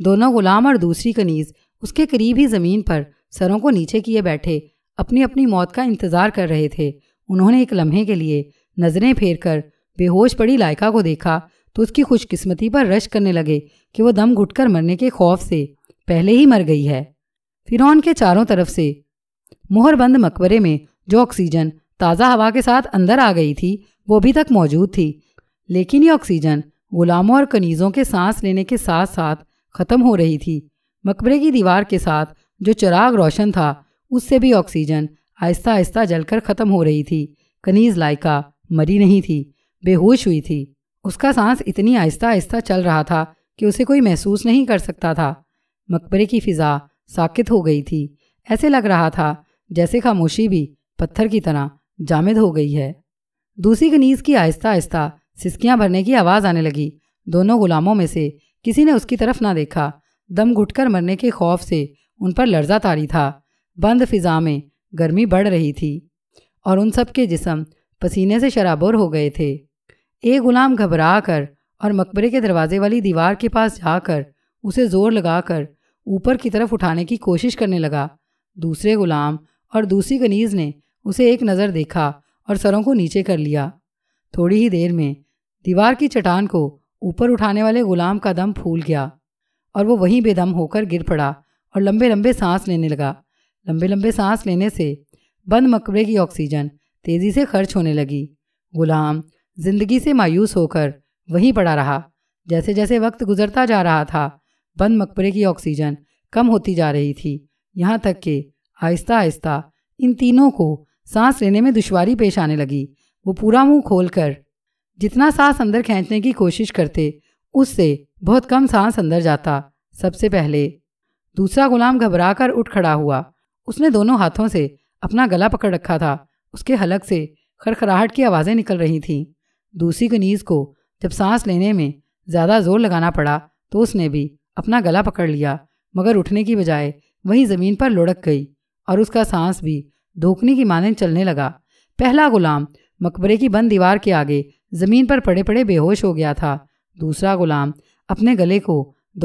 दोनों गुलाम और दूसरी कनीज उसके करीब ही ज़मीन पर सरों को नीचे किए बैठे अपनी अपनी मौत का इंतजार कर रहे थे उन्होंने एक लम्हे के लिए नजरें फेर कर बेहोश पड़ी लायका को देखा तो उसकी खुशकिस्मती पर रश करने लगे कि वो दम घुटकर मरने के खौफ से पहले ही मर गई है फिरौन के चारों तरफ से मोहरबंद मकबरे में जो ऑक्सीजन ताज़ा हवा के साथ अंदर आ गई थी वो अभी तक मौजूद थी लेकिन ये ऑक्सीजन गुलामों और कनीज़ों के सांस लेने के साथ साथ ख़त्म हो रही थी मकबरे की दीवार के साथ जो चिराग रोशन था उससे भी ऑक्सीजन आहिस्ता आहिस्ता जलकर ख़त्म हो रही थी कनीज लाइका मरी नहीं थी बेहोश हुई थी उसका सांस इतनी आहिस्ता आहिस्ता चल रहा था कि उसे कोई महसूस नहीं कर सकता था मकबरे की फ़िज़ा साकित हो गई थी ऐसे लग रहा था जैसे खामोशी भी पत्थर की तरह जामिद हो गई है दूसरी कनीज़ की आहिस्ता आहिस्ता सिसकियाँ भरने की आवाज़ आने लगी दोनों गुलामों में से किसी ने उसकी तरफ ना देखा दम घुटकर मरने के खौफ से उन पर लर्जा तारी था बंद फिजा में गर्मी बढ़ रही थी और उन सब के जिसम पसीने से शराबोर हो गए थे एक गुलाम घबरा कर और मकबरे के दरवाजे वाली दीवार के पास जाकर उसे ज़ोर लगाकर ऊपर की तरफ उठाने की कोशिश करने लगा दूसरे गुलाम और दूसरी गनीज़ ने उसे एक नज़र देखा और सरों को नीचे कर लिया थोड़ी ही देर में दीवार की चटान को ऊपर उठाने वाले गुलाम का दम फूल गया और वो वहीं बेदम होकर गिर पड़ा और लंबे लंबे सांस लेने लगा लंबे लंबे सांस लेने से बंद मकबरे की ऑक्सीजन तेज़ी से खर्च होने लगी गुलाम जिंदगी से मायूस होकर वहीं पड़ा रहा जैसे जैसे वक्त गुजरता जा रहा था बंद मकबरे की ऑक्सीजन कम होती जा रही थी यहाँ तक कि आहिस्ता आहिस्ता इन तीनों को सांस लेने में दुश्वारी पेश आने लगी वो पूरा मुंह खोलकर जितना सांस अंदर खींचने की कोशिश करते उससे बहुत कम सांस अंदर जाता सबसे पहले दूसरा गुलाम घबरा कर उठ खड़ा हुआ उसने दोनों हाथों से अपना गला पकड़ रखा था उसके हलक से खड़खड़ाहट की आवाज़ें निकल रही थीं दूसरी कनीज़ को जब सांस लेने में ज़्यादा जोर लगाना पड़ा तो उसने भी अपना गला पकड़ लिया मगर उठने की बजाय वही ज़मीन पर लुढ़क गई और उसका सांस भी धोखने की माने चलने लगा पहला गुलाम मकबरे की बंद दीवार के आगे ज़मीन पर पड़े पड़े बेहोश हो गया था दूसरा गुलाम अपने गले को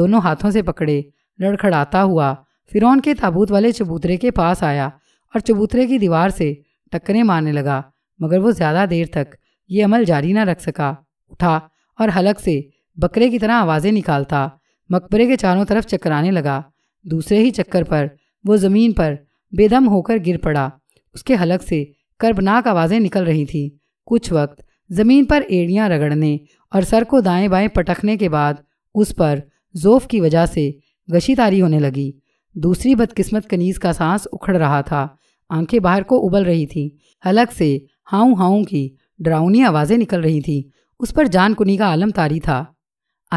दोनों हाथों से पकड़े लड़खड़ाता हुआ फिरौन के ताबूत वाले चबूतरे के पास आया और चबूतरे की दीवार से टक्करें मारने लगा मगर वो ज़्यादा देर तक ये अमल जारी न रख सका उठा और हलक से बकरे की तरह आवाज़ें निकालता मकबरे के चारों तरफ चक्कराने लगा दूसरे ही चक्कर पर वो ज़मीन पर बेदम होकर गिर पड़ा उसके हलक से कर्बनाक आवाज़ें निकल रही थीं कुछ वक्त ज़मीन पर एड़ियाँ रगड़ने और सर को दाएं बाएं पटकने के बाद उस पर जोफ की वजह से गशीतारी होने लगी दूसरी बदकिस्मत कनीज का सांस उखड़ रहा था आंखें बाहर को उबल रही थी हलक से हाऊ हाऊ की डरावनी आवाज़ें निकल रही थी उस पर जान कुनी का आलम तारी था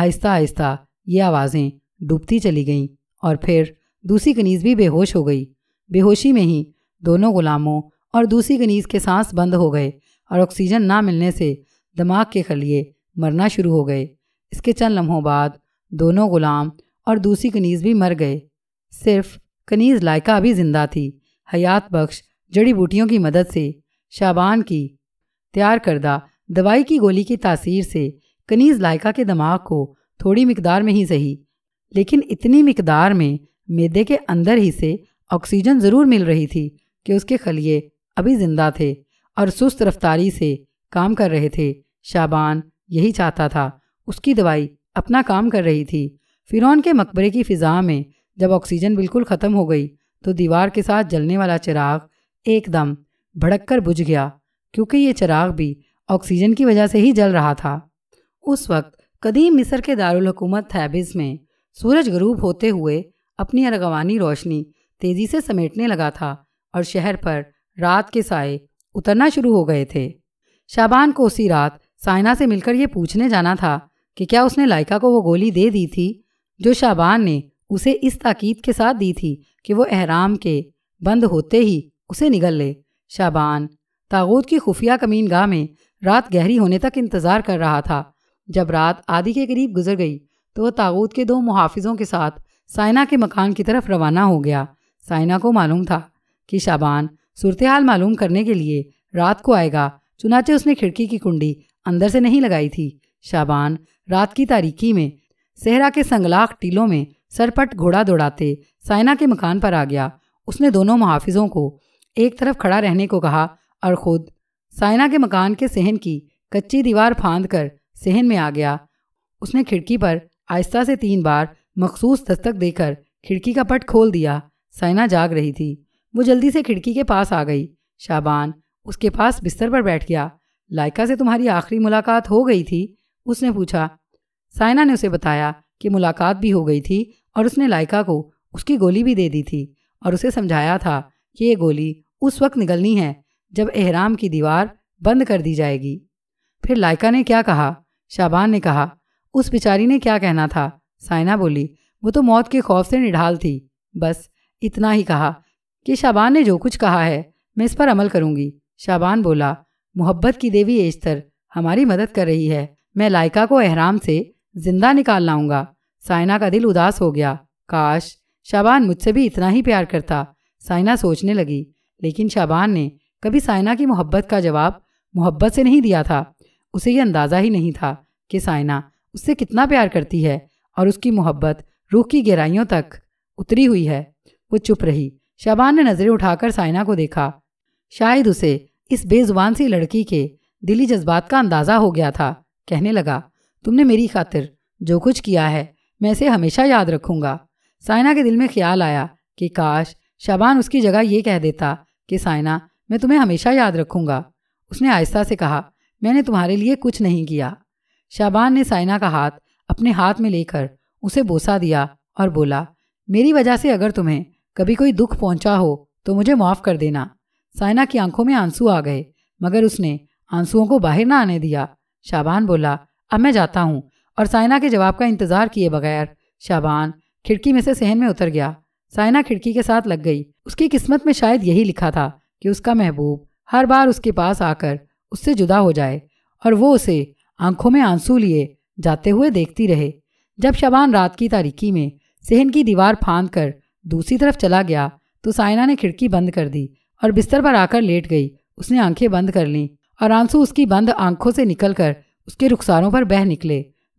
आहिस्ता आहिस्ता ये आवाज़ें डूबती चली गईं और फिर दूसरी कनीज भी बेहोश हो गई बेहोशी में ही दोनों गुलामों और दूसरी कनीज के सांस बंद हो गए और ऑक्सीजन ना मिलने से दिमाग के खलिए मरना शुरू हो गए इसके चंद लम्हों बाद दोनों गुलाम और दूसरी कनीज़ भी मर गए सिर्फ कनीज़ लायका अभी जिंदा थी हयात बख्श जड़ी बूटियों की मदद से शाबान की तैयार करदा दवाई की गोली की तासीर से कनीज़ लायका के दिमाग को थोड़ी मकदार में ही सही लेकिन इतनी मकदार में मैदे के अंदर ही से ऑक्सीजन ज़रूर मिल रही थी कि उसके खलिए अभी जिंदा थे और सुस्त रफ्तारी से काम कर रहे थे शाबान यही चाहता था उसकी दवाई अपना काम कर रही थी फिरौन के मकबरे की फ़िज़ा में जब ऑक्सीजन बिल्कुल ख़त्म हो गई तो दीवार के साथ जलने वाला चिराग एकदम भड़क कर बुझ गया क्योंकि ये चिराग भी ऑक्सीजन की वजह से ही जल रहा था उस वक्त कदीम मिस्र के दारकूमत थैबिस में सूरज गरूब होते हुए अपनी अरगवानी रोशनी तेज़ी से समेटने लगा था और शहर पर रात के साए उतरना शुरू हो गए थे शाबान को उसी रात साइना से मिलकर ये पूछने जाना था कि क्या उसने लाइका को वो गोली दे दी थी जो शाबान ने उसे इस ताकीद के साथ दी थी कि वो अहराम के बंद होते ही उसे निगल ले शाबान तागूत की खुफिया कमीन गाह में रात गहरी होने तक इंतज़ार कर रहा था जब रात आदि के करीब गुजर गई तो वह तागूत के दो मुहाफिजों के साथ साइना के मकान की तरफ रवाना हो गया साइना को मालूम था कि शाबान सूरत हाल मालूम करने के लिए रात को आएगा चुनाचे उसने खिड़की की कुंडी अंदर से नहीं लगाई थी शाबान रात की तारीकी में सेहरा के संगलाख टीलों में सरपट घोड़ा दौड़ाते साइना के मकान पर आ गया उसने दोनों मुहाफिजों को एक तरफ खड़ा रहने को कहा और खुद साइना के मकान के सहन की कच्ची दीवार फांद कर सहन में आ गया उसने खिड़की पर आहिस्ता से तीन बार मखसूस दस्तक देकर खिड़की का पट खोल दिया साइना जाग रही थी वो जल्दी से खिड़की के पास आ गई शाबान उसके पास बिस्तर पर बैठ गया लाइका से तुम्हारी आखिरी मुलाकात हो गई थी उसने पूछा साइना ने उसे बताया कि मुलाकात भी हो गई थी और उसने लाइका को उसकी गोली भी दे दी थी और उसे समझाया था कि ये गोली उस वक्त निकलनी है जब एहराम की दीवार बंद कर दी जाएगी फिर लाइका ने क्या कहा शाबान ने कहा उस बेचारी ने क्या कहना था साइना बोली वो तो मौत के खौफ से निढाल थी बस इतना ही कहा कि शाबान ने जो कुछ कहा है मैं इस पर अमल करूंगी शाबान बोला मोहब्बत की देवी एजतर हमारी मदद कर रही है मैं लाइका को एहराम से जिंदा निकाल लाऊंगा साइना का दिल उदास हो गया काश शाबान मुझसे भी इतना ही प्यार करता साइना सोचने लगी लेकिन शाबान ने कभी साइना की मोहब्बत का जवाब मोहब्बत से नहीं दिया था उसे यह अंदाज़ा ही नहीं था कि साइना उससे कितना प्यार करती है और उसकी मोहब्बत रूह की गहराइयों तक उतरी हुई है वो चुप रही शाबान ने नज़रें उठाकर साइना को देखा शायद उसे इस बेजुबान सी लड़की के दिली जज्बात का अंदाज़ा हो गया था कहने लगा तुमने मेरी खातिर जो कुछ किया है मैं इसे हमेशा याद रखूंगा साइना के दिल में ख्याल आया कि काश शाबान उसकी जगह ये कह देता कि साइना मैं तुम्हें हमेशा याद रखूंगा उसने आहिस्ता से कहा मैंने तुम्हारे लिए कुछ नहीं किया शाबान ने साइना का हाथ अपने हाथ में लेकर उसे बोसा दिया और बोला मेरी वजह से अगर तुम्हें कभी कोई दुख पहुंचा हो तो मुझे माफ़ कर देना साइना की आंखों में आंसू आ गए मगर उसने आंसुओं को बाहर ना आने दिया शाबान बोला अब मैं जाता हूँ और साइना के जवाब का इंतजार किए बगैर शाबान खिड़की में से सहन में उतर गया साइना खिड़की के साथ लग गई उसकी किस्मत में शायद यही लिखा था कि उसका महबूब हर बार उसके पास आकर उससे जुदा हो जाए और वो उसे आंखों में आंसू लिए जाते हुए देखती रहे जब शबान रात की तारीकी में सहन की दीवार फाँद कर दूसरी तरफ चला गया तो साइना ने खिड़की बंद कर दी और बिस्तर पर आकर लेट गई उसने आंखें बंद कर लीं और आंसू उसकी बंद आंखों से निकलकर उसके रुखसारों पर बह निकले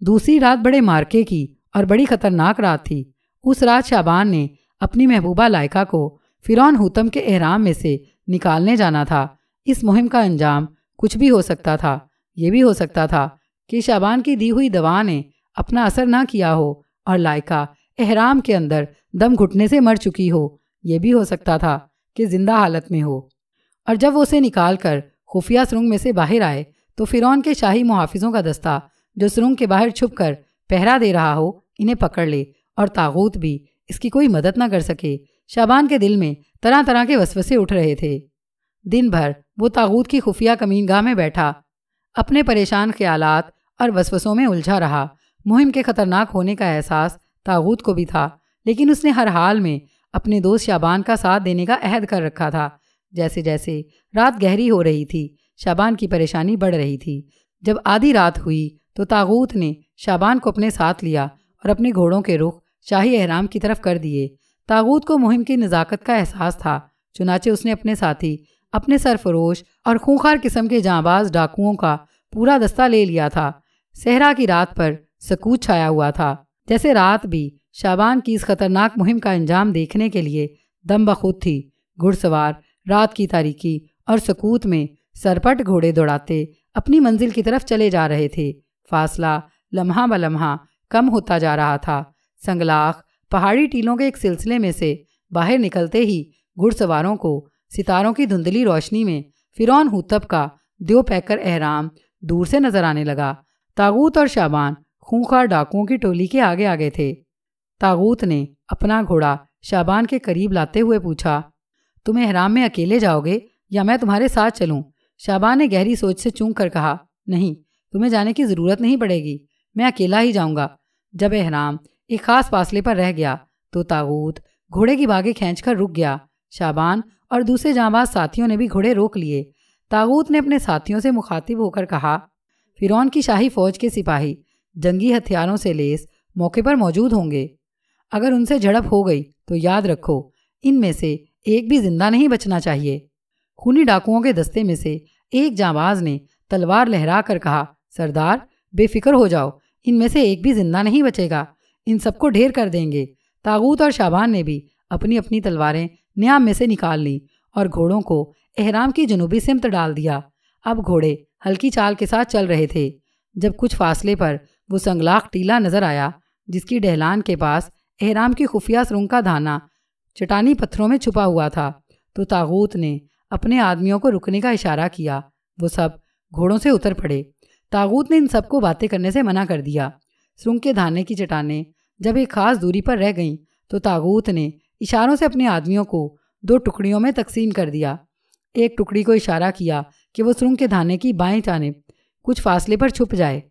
दूसरी रात बड़े मार्के की और बड़ी खतरनाक रात थी उस रात शाबान ने अपनी महबूबा लायका को फिरौन हुतम के एहराम में से निकालने जाना था इस मुहिम का अंजाम कुछ भी हो सकता था ये भी हो सकता था कि शाबान की दी हुई दवा ने अपना असर ना किया हो और लायका एहराम के अंदर दम घुटने से मर चुकी हो यह भी हो सकता था कि जिंदा हालत में हो और जब वो उसे निकाल कर खुफिया सुरंग में से बाहर आए तो फिरौन के शाही मुहाफिजों का दस्ता जो सुरंग के बाहर छुप कर पहरा दे रहा हो इन्हें पकड़ ले और तागूत भी इसकी कोई मदद ना कर सके शाबान के दिल में तरह तरह के वसवसे उठ रहे थे दिन भर वो तागूत की खुफिया गाह में बैठा अपने परेशान ख्याल और वसवसों में उलझा रहा मुहिम के खतरनाक होने का एहसास तागूत को भी था लेकिन उसने हर हाल में अपने दोस्त शाबान का साथ देने का अहद कर रखा था जैसे जैसे रात गहरी हो रही थी शाबान की परेशानी बढ़ रही थी जब आधी रात हुई तो तागूत ने शाबान को अपने साथ लिया और अपने घोड़ों के रुख शाही अहराम की तरफ कर दिए तागूत को मुहिम की नज़ाकत का एहसास था चुनाचे उसने अपने साथी अपने सरफरोश और खूंखार किस्म के जाँबाज डाकुओं का पूरा दस्ता ले लिया था सहरा की रात पर सकूत छाया हुआ था जैसे रात भी शाबान की इस खतरनाक मुहिम का अंजाम देखने के लिए दम बखुद थी घुड़सवार रात की तारीकी और सकूत में सरपट घोड़े दौड़ाते अपनी मंजिल की तरफ चले जा रहे थे फासला लम्हा ब लम्हा कम होता जा रहा था संगलाख पहाड़ी टीलों के एक सिलसिले में से बाहर निकलते ही घुड़सवारों को सितारों की धुंधली रोशनी में फिरौन हुतब का द्यो पैकर एहराम दूर से नजर आने लगा तागूत और शाबान खूंखार डाकुओं की टोली के आगे आगे थे तागूत ने अपना घोड़ा शाबान के करीब लाते हुए पूछा तुम एहराम में अकेले जाओगे या मैं तुम्हारे साथ चलूँ शाबान ने गहरी सोच से चूंक कर कहा नहीं तुम्हें जाने की ज़रूरत नहीं पड़ेगी मैं अकेला ही जाऊंगा जब एहराम एक खास फासले पर रह गया तो ताबूत घोड़े की बागे खींचकर रुक गया शाबान और दूसरे जाबाज साथियों ने भी घोड़े रोक लिए ताबूत ने अपने साथियों से मुखातिब होकर कहा फिरौन की शाही फौज के सिपाही जंगी हथियारों से लेस मौके पर मौजूद होंगे अगर उनसे झड़प हो गई तो याद रखो इनमें से एक भी जिंदा नहीं बचना चाहिए खूनी डाकुओं के दस्ते में से एक जाबाज ने तलवार लहरा कर कहा सरदार बेफिक्र हो जाओ इनमें से एक भी जिंदा नहीं बचेगा इन सबको ढेर कर देंगे तागूत और शाबान ने भी अपनी अपनी तलवारें न्याम में से निकाल ली और घोड़ों को एहराम की जनूबी सिमत डाल दिया अब घोड़े हल्की चाल के साथ चल रहे थे जब कुछ फासले पर वो संगलाख टीला नजर आया जिसकी डहलान के पास एहराम की खुफिया सुरंग का धाना चटानी पत्थरों में छुपा हुआ था तो तागूत ने अपने आदमियों को रुकने का इशारा किया वो सब घोड़ों से उतर पड़े तागूत ने इन सबको बातें करने से मना कर दिया सुरंग के धाने की चटाने जब एक खास दूरी पर रह गईं तो तागूत ने इशारों से अपने आदमियों को दो टुकड़ियों में तकसीम कर दिया एक टुकड़ी को इशारा किया कि वो सुरंग के धाने की बाएं जानेब कुछ फासले पर छुप जाए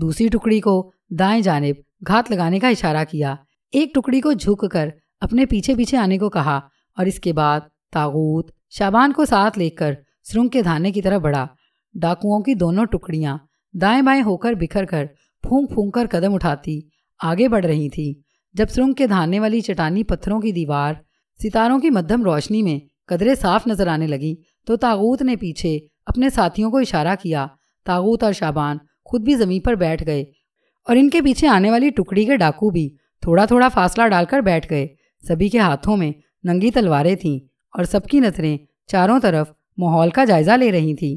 दूसरी टुकड़ी को दाएं जानेब घात लगाने का इशारा किया एक टुकड़ी को झुक कर अपने पीछे पीछे आने को कहा और इसके बाद तागूत शाबान को साथ लेकर सुरंग के धाने की तरफ बढ़ा डाकुओं की दोनों टुकड़ियां दाएं बाएं होकर बिखर कर फूंक फूंक कर कदम उठाती आगे बढ़ रही थी जब सुरंग के धाने वाली चटानी पत्थरों की दीवार सितारों की मध्यम रोशनी में कदरे साफ नजर आने लगी तो तागूत ने पीछे अपने साथियों को इशारा किया तागूत और शाबान खुद भी जमीन पर बैठ गए और इनके पीछे आने वाली टुकड़ी के डाकू भी थोड़ा थोड़ा फासला डालकर बैठ गए सभी के हाथों में नंगी तलवारें थीं और सबकी नजरें चारों तरफ माहौल का जायजा ले रही थी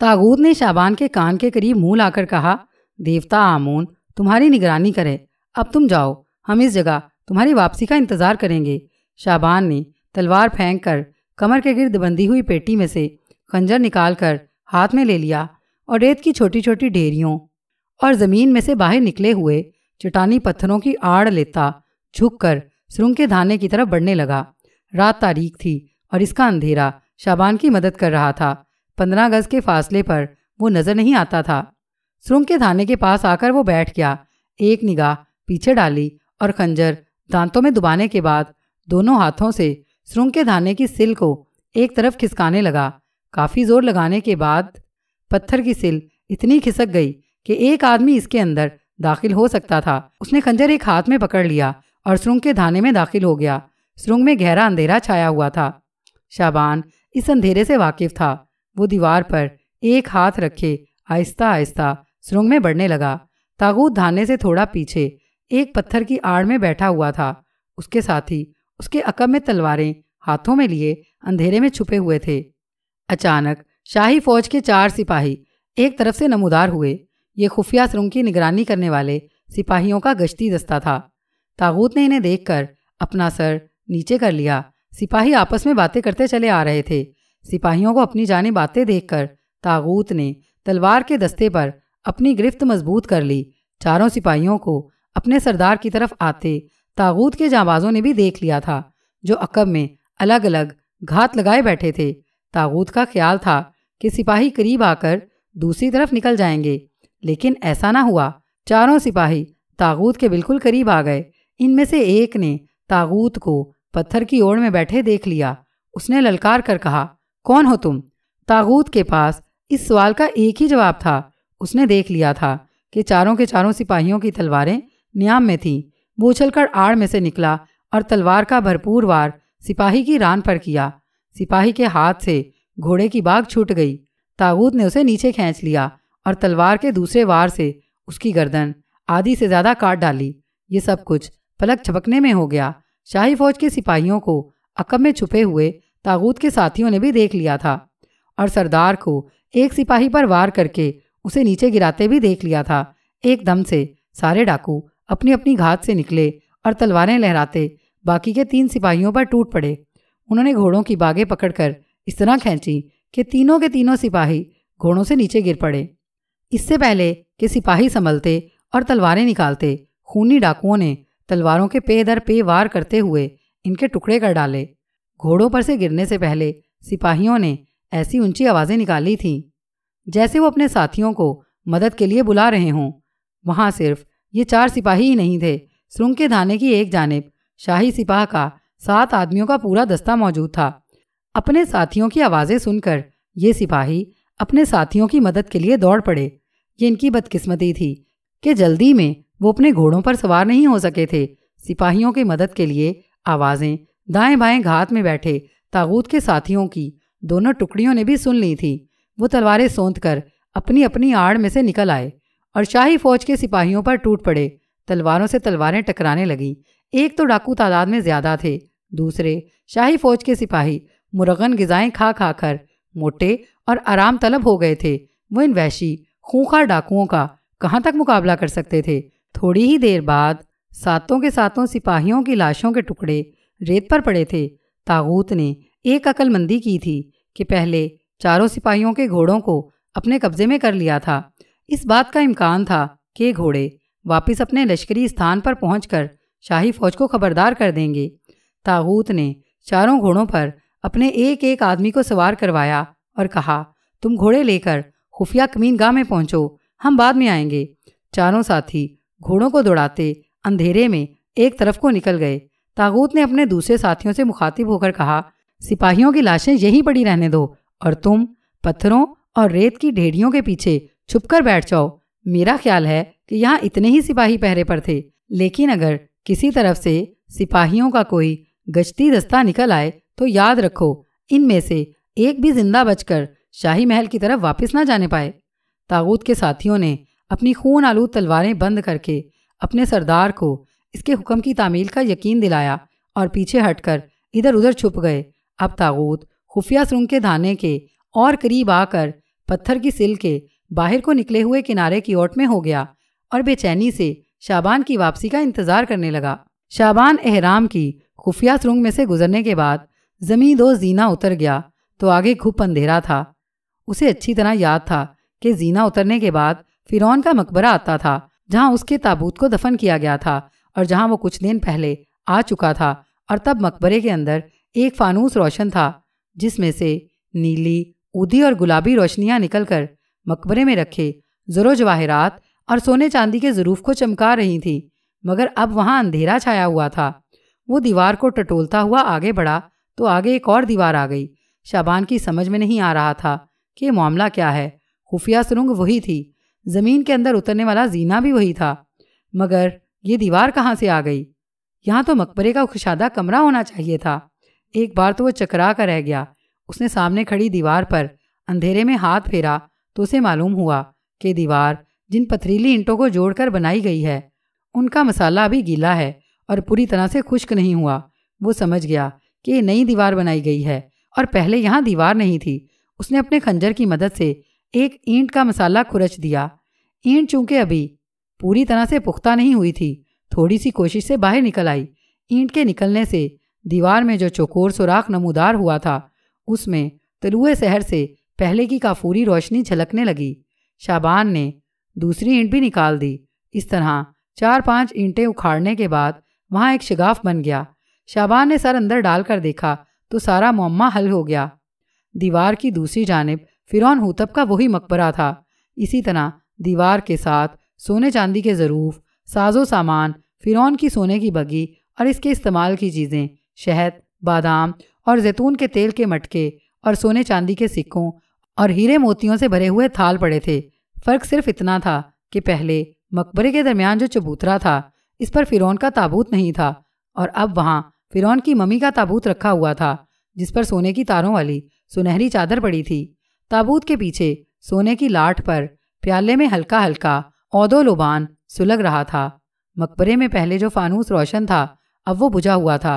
तागूत ने शाबान के कान के करीब मुंह लाकर कहा देवता आमून तुम्हारी निगरानी करे अब तुम जाओ हम इस जगह तुम्हारी वापसी का इंतजार करेंगे शाबान ने तलवार फेंक कर कमर के गिर्द बंधी हुई पेटी में से खंजर निकाल कर हाथ में ले लिया और रेत की छोटी छोटी ढेरियों और ज़मीन में से बाहर निकले हुए चटानी पत्थरों की आड़ लेता झुककर सुरंग के धाने की तरफ बढ़ने लगा रात तारीख थी और इसका अंधेरा शाबान की मदद कर रहा था पंद्रह गज के फासले पर वो नजर नहीं आता था सुरंग के थाने के पास आकर वो बैठ गया एक निगाह पीछे डाली और खंजर दांतों में दुबाने के बाद दोनों हाथों से सुरंग के धाने की सिल को एक तरफ खिसकाने लगा काफी जोर लगाने के बाद पत्थर की सिल इतनी खिसक गई कि एक आदमी इसके अंदर दाखिल हो सकता था उसने खंजर एक हाथ में पकड़ लिया और सुरंग के धाने में दाखिल हो गया सुरंग में गहरा अंधेरा छाया हुआ था शाबान इस अंधेरे से वाकिफ था वो दीवार पर एक हाथ रखे आहिस्ता आहिस्ता सुरंग में बढ़ने लगा तागूत धाने से थोड़ा पीछे एक पत्थर की आड़ में बैठा हुआ था उसके साथ ही उसके अकब में तलवारें हाथों में लिए अंधेरे में छुपे हुए थे अचानक शाही फौज के चार सिपाही एक तरफ से नमूदार हुए ये खुफिया सुरंग की निगरानी करने वाले सिपाहियों का गश्ती दस्ता था तागूत ने इन्हें देखकर अपना सर नीचे कर लिया सिपाही आपस में बातें करते चले आ रहे थे सिपाहियों को अपनी जाने बातें देखकर तागूत ने तलवार के दस्ते पर अपनी गिरफ्त मजबूत कर ली चारों सिपाहियों को अपने सरदार की तरफ आते तागूत के जाबाजों ने भी देख लिया था जो अकब में अलग अलग घात लगाए बैठे थे तागूत का ख्याल था कि सिपाही करीब आकर दूसरी तरफ निकल जाएंगे लेकिन ऐसा ना हुआ चारों सिपाही तागूत के बिल्कुल करीब आ गए इनमें से एक ने तागूत को पत्थर की ओर में बैठे देख लिया उसने ललकार कर कहा कौन हो तुम तागूत के पास इस सवाल का एक ही जवाब था उसने देख लिया था कि चारों के चारों सिपाहियों की तलवारें नियाम में थीं वो उछलकर आड़ में से निकला और तलवार का भरपूर वार सिपाही की रान पर किया सिपाही के हाथ से घोड़े की बाघ छूट गई तागूत ने उसे नीचे खींच लिया और तलवार के दूसरे वार से उसकी गर्दन आधी से ज़्यादा काट डाली ये सब कुछ पलक झपकने में हो गया शाही फौज के सिपाहियों को अकब में छुपे हुए तागूत के साथियों ने भी देख लिया था और सरदार को एक सिपाही पर वार करके उसे नीचे गिराते भी देख लिया था एकदम से सारे डाकू अपनी अपनी घात से निकले और तलवारें लहराते बाकी के तीन सिपाहियों पर टूट पड़े उन्होंने घोड़ों की बागें पकड़कर इस तरह खींची कि तीनों के तीनों सिपाही घोड़ों से नीचे गिर पड़े इससे पहले कि सिपाही संभलते और तलवारें निकालते खूनी डाकुओं ने तलवारों के पे दर पे वार करते हुए इनके टुकड़े कर डाले घोड़ों पर से गिरने से पहले सिपाहियों ने ऐसी ऊंची आवाज़ें निकाली थीं जैसे वो अपने साथियों को मदद के लिए बुला रहे हों वहाँ सिर्फ ये चार सिपाही ही नहीं थे सुरंग के धाने की एक जानब शाही सिपाह का सात आदमियों का पूरा दस्ता मौजूद था अपने साथियों की आवाज़ें सुनकर ये सिपाही अपने साथियों की मदद के लिए दौड़ पड़े ये इनकी बदकिस्मती थी कि जल्दी में वो अपने घोड़ों पर सवार नहीं हो सके थे सिपाहियों की मदद के लिए आवाज़ें दाएं बाएं घात में बैठे तागूत के साथियों की दोनों टुकड़ियों ने भी सुन ली थी वो तलवारें सौंध कर अपनी अपनी आड़ में से निकल आए और शाही फौज के सिपाहियों पर टूट पड़े तलवारों से तलवारें टकराने लगीं एक तो डाकू तादाद में ज़्यादा थे दूसरे शाही फौज के सिपाही मुरगन गजाएं खा खा कर मोटे और आराम तलब हो गए थे वो इन वैशी खूंखार डाकुओं का कहाँ तक मुकाबला कर सकते थे थोड़ी ही देर बाद सातों के सातों सिपाहियों की लाशों के टुकड़े रेत पर पड़े थे तागूत ने एक अकलमंदी की थी कि पहले चारों सिपाहियों के घोड़ों को अपने कब्जे में कर लिया था इस बात का इम्कान था कि घोड़े वापस अपने लश्करी स्थान पर पहुंचकर शाही फौज को खबरदार कर देंगे तागूत ने चारों घोड़ों पर अपने एक एक आदमी को सवार करवाया और कहा तुम घोड़े लेकर खुफिया कमीन गाह में पहुंचो हम बाद में आएंगे चारों साथी घोड़ों को दौड़ाते अंधेरे में एक तरफ को निकल गए तागूत ने अपने दूसरे साथियों से मुखातिब होकर कहा सिपाहियों की लाशें यहीं पड़ी रहने दो और तुम पत्थरों और रेत की ढेरियों के पीछे छुपकर बैठ जाओ मेरा ख्याल है कि यहाँ इतने ही सिपाही पहरे पर थे लेकिन अगर किसी तरफ से सिपाहियों का कोई गश्ती दस्ता निकल आए तो याद रखो इनमें से एक भी जिंदा बचकर शाही महल की तरफ वापस ना जाने पाए तागूत के साथियों ने अपनी खून आलू तलवारें बंद करके अपने सरदार को इसके हुक्म की तामील का यकीन दिलाया और पीछे हटकर इधर उधर छुप गए अब तागूत खुफिया सुरंग के धाने के और करीब आकर पत्थर की सिल के बाहर को निकले हुए किनारे की ओट में हो गया और बेचैनी से शाबान की वापसी का इंतजार करने लगा शाबान एहराम की खुफिया सुरंग में से गुजरने के बाद जमीन दो जीना उतर गया तो आगे खूब अंधेरा था उसे अच्छी तरह याद था के जीना उतरने के बाद फिरौन का मकबरा आता था जहाँ उसके ताबूत को दफन किया गया था और जहाँ वो कुछ दिन पहले आ चुका था और तब मकबरे के अंदर एक फानूस रोशन था जिसमें से नीली ऊदी और गुलाबी रोशनियां निकलकर मकबरे में रखे जरो जवाहरात और सोने चांदी के ज़रूफ को चमका रही थी मगर अब वहाँ अंधेरा छाया हुआ था वो दीवार को टटोलता हुआ आगे बढ़ा तो आगे एक और दीवार आ गई शाबान की समझ में नहीं आ रहा था कि मामला क्या है खुफिया सुरंग वही थी जमीन के अंदर उतरने वाला जीना भी वही था मगर ये दीवार कहाँ से आ गई यहाँ तो मकबरे का खुशादा कमरा होना चाहिए था एक बार तो वो चकरा कर रह गया उसने सामने खड़ी दीवार पर अंधेरे में हाथ फेरा तो उसे मालूम हुआ कि दीवार जिन पथरीली ईंटों को जोड़कर बनाई गई है उनका मसाला अभी गीला है और पूरी तरह से खुश्क नहीं हुआ वो समझ गया कि ये नई दीवार बनाई गई है और पहले यहाँ दीवार नहीं थी उसने अपने खंजर की मदद से एक ईंट का मसाला खुरच दिया ईंट चूंकि अभी पूरी तरह से पुख्ता नहीं हुई थी थोड़ी सी कोशिश से बाहर निकल आई ईंट के निकलने से दीवार में जो चौकोर सुराख नमूदार हुआ था उसमें तलुए शहर से पहले की काफूरी रोशनी झलकने लगी शाबान ने दूसरी ईंट भी निकाल दी इस तरह चार पांच ईंटें उखाड़ने के बाद वहाँ एक शिगाफ बन गया शाबान ने सर अंदर डालकर देखा तो सारा मम्मा हल हो गया दीवार की दूसरी जानब फिरौन हुतब का वही मकबरा था इसी तरह दीवार के साथ सोने चांदी के ज़रूफ साजो सामान फिरौन की सोने की बगी और इसके इस्तेमाल की चीज़ें शहद बादाम और जैतून के तेल के मटके और सोने चांदी के सिक्कों और हीरे मोतियों से भरे हुए थाल पड़े थे फ़र्क सिर्फ इतना था कि पहले मकबरे के दरमियान जो चबूतरा था इस पर फिरौन का ताबूत नहीं था और अब वहाँ फिरौन की मम्मी का ताबूत रखा हुआ था जिस पर सोने की तारों वाली सुनहरी चादर पड़ी थी ताबूत के पीछे सोने की लाठ पर प्याले में हल्का हल्का औदो लुबान सुलग रहा था मकबरे में पहले जो फानूस रोशन था अब वो बुझा हुआ था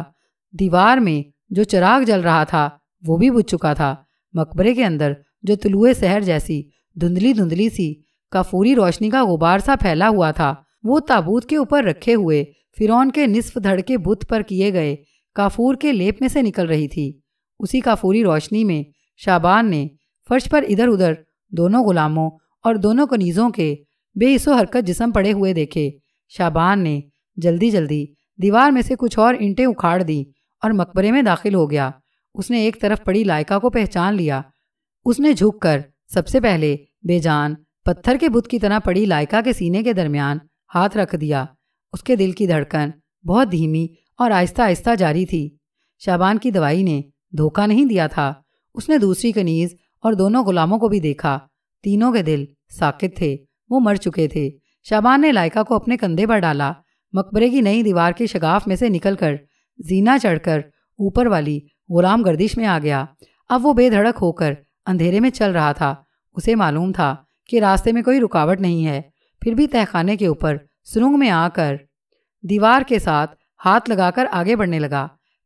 दीवार में जो चिराग जल रहा था वो भी बुझ चुका था मकबरे के अंदर जो तुलुए शहर जैसी धुंधली धुंधली सी काफूरी रोशनी का गुबार सा फैला हुआ था वो ताबूत के ऊपर रखे हुए फिरौन के निसफ धड़ के बुत पर किए गए काफूर के लेप में से निकल रही थी उसी काफूरी रोशनी में शाबान ने फर्श पर इधर उधर दोनों गुलामों और दोनों कनीज़ों के बेहिसो हरकत जिसम पड़े हुए देखे शाबान ने जल्दी जल्दी दीवार में से कुछ और इंटे उखाड़ दी और मकबरे में दाखिल हो गया उसने एक तरफ पड़ी लायका को पहचान लिया उसने झुककर सबसे पहले बेजान पत्थर के बुत की तरह पड़ी लायका के सीने के दरमियान हाथ रख दिया उसके दिल की धड़कन बहुत धीमी और आहिस्ता आहिस्ता जारी थी शाबान की दवाई ने धोखा नहीं दिया था उसने दूसरी कनीज़ और दोनों गुलामों को भी देखा तीनों के दिल साकित थे वो मर चुके थे शाबान ने लाइका को अपने कंधे पर डाला मकबरे की नई दीवार के शगाफ में से निकलकर जीना चढ़कर ऊपर वाली गुलाम गर्दिश में आ गया अब वो बेधड़क होकर अंधेरे में चल रहा था उसे मालूम था कि रास्ते में कोई रुकावट नहीं है फिर भी तहखाने के ऊपर सुरुंग में आकर दीवार के साथ हाथ लगाकर आगे बढ़ने लगा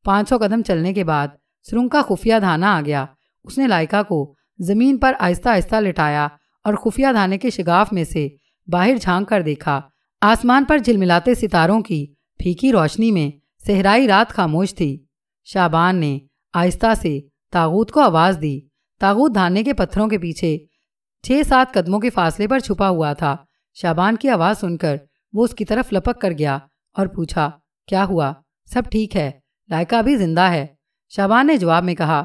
500 कदम चलने के बाद सुरुंग का खुफिया धाना आ गया उसने लाइका को जमीन पर आहिस्ता आहिस्ता लिटाया और खुफिया धाने के शिगाफ में से बाहर झांक कर देखा आसमान पर झिलमिलाते सितारों की फीकी रोशनी में सहराई रात खामोश थी शाबान ने आहिस्ता से तागूत को आवाज़ दी तागूत धाने के पत्थरों के पीछे छह सात कदमों के फासले पर छुपा हुआ था शाबान की आवाज़ सुनकर वो उसकी तरफ लपक कर गया और पूछा क्या हुआ सब ठीक है लायका अभी जिंदा है शाबान ने जवाब में कहा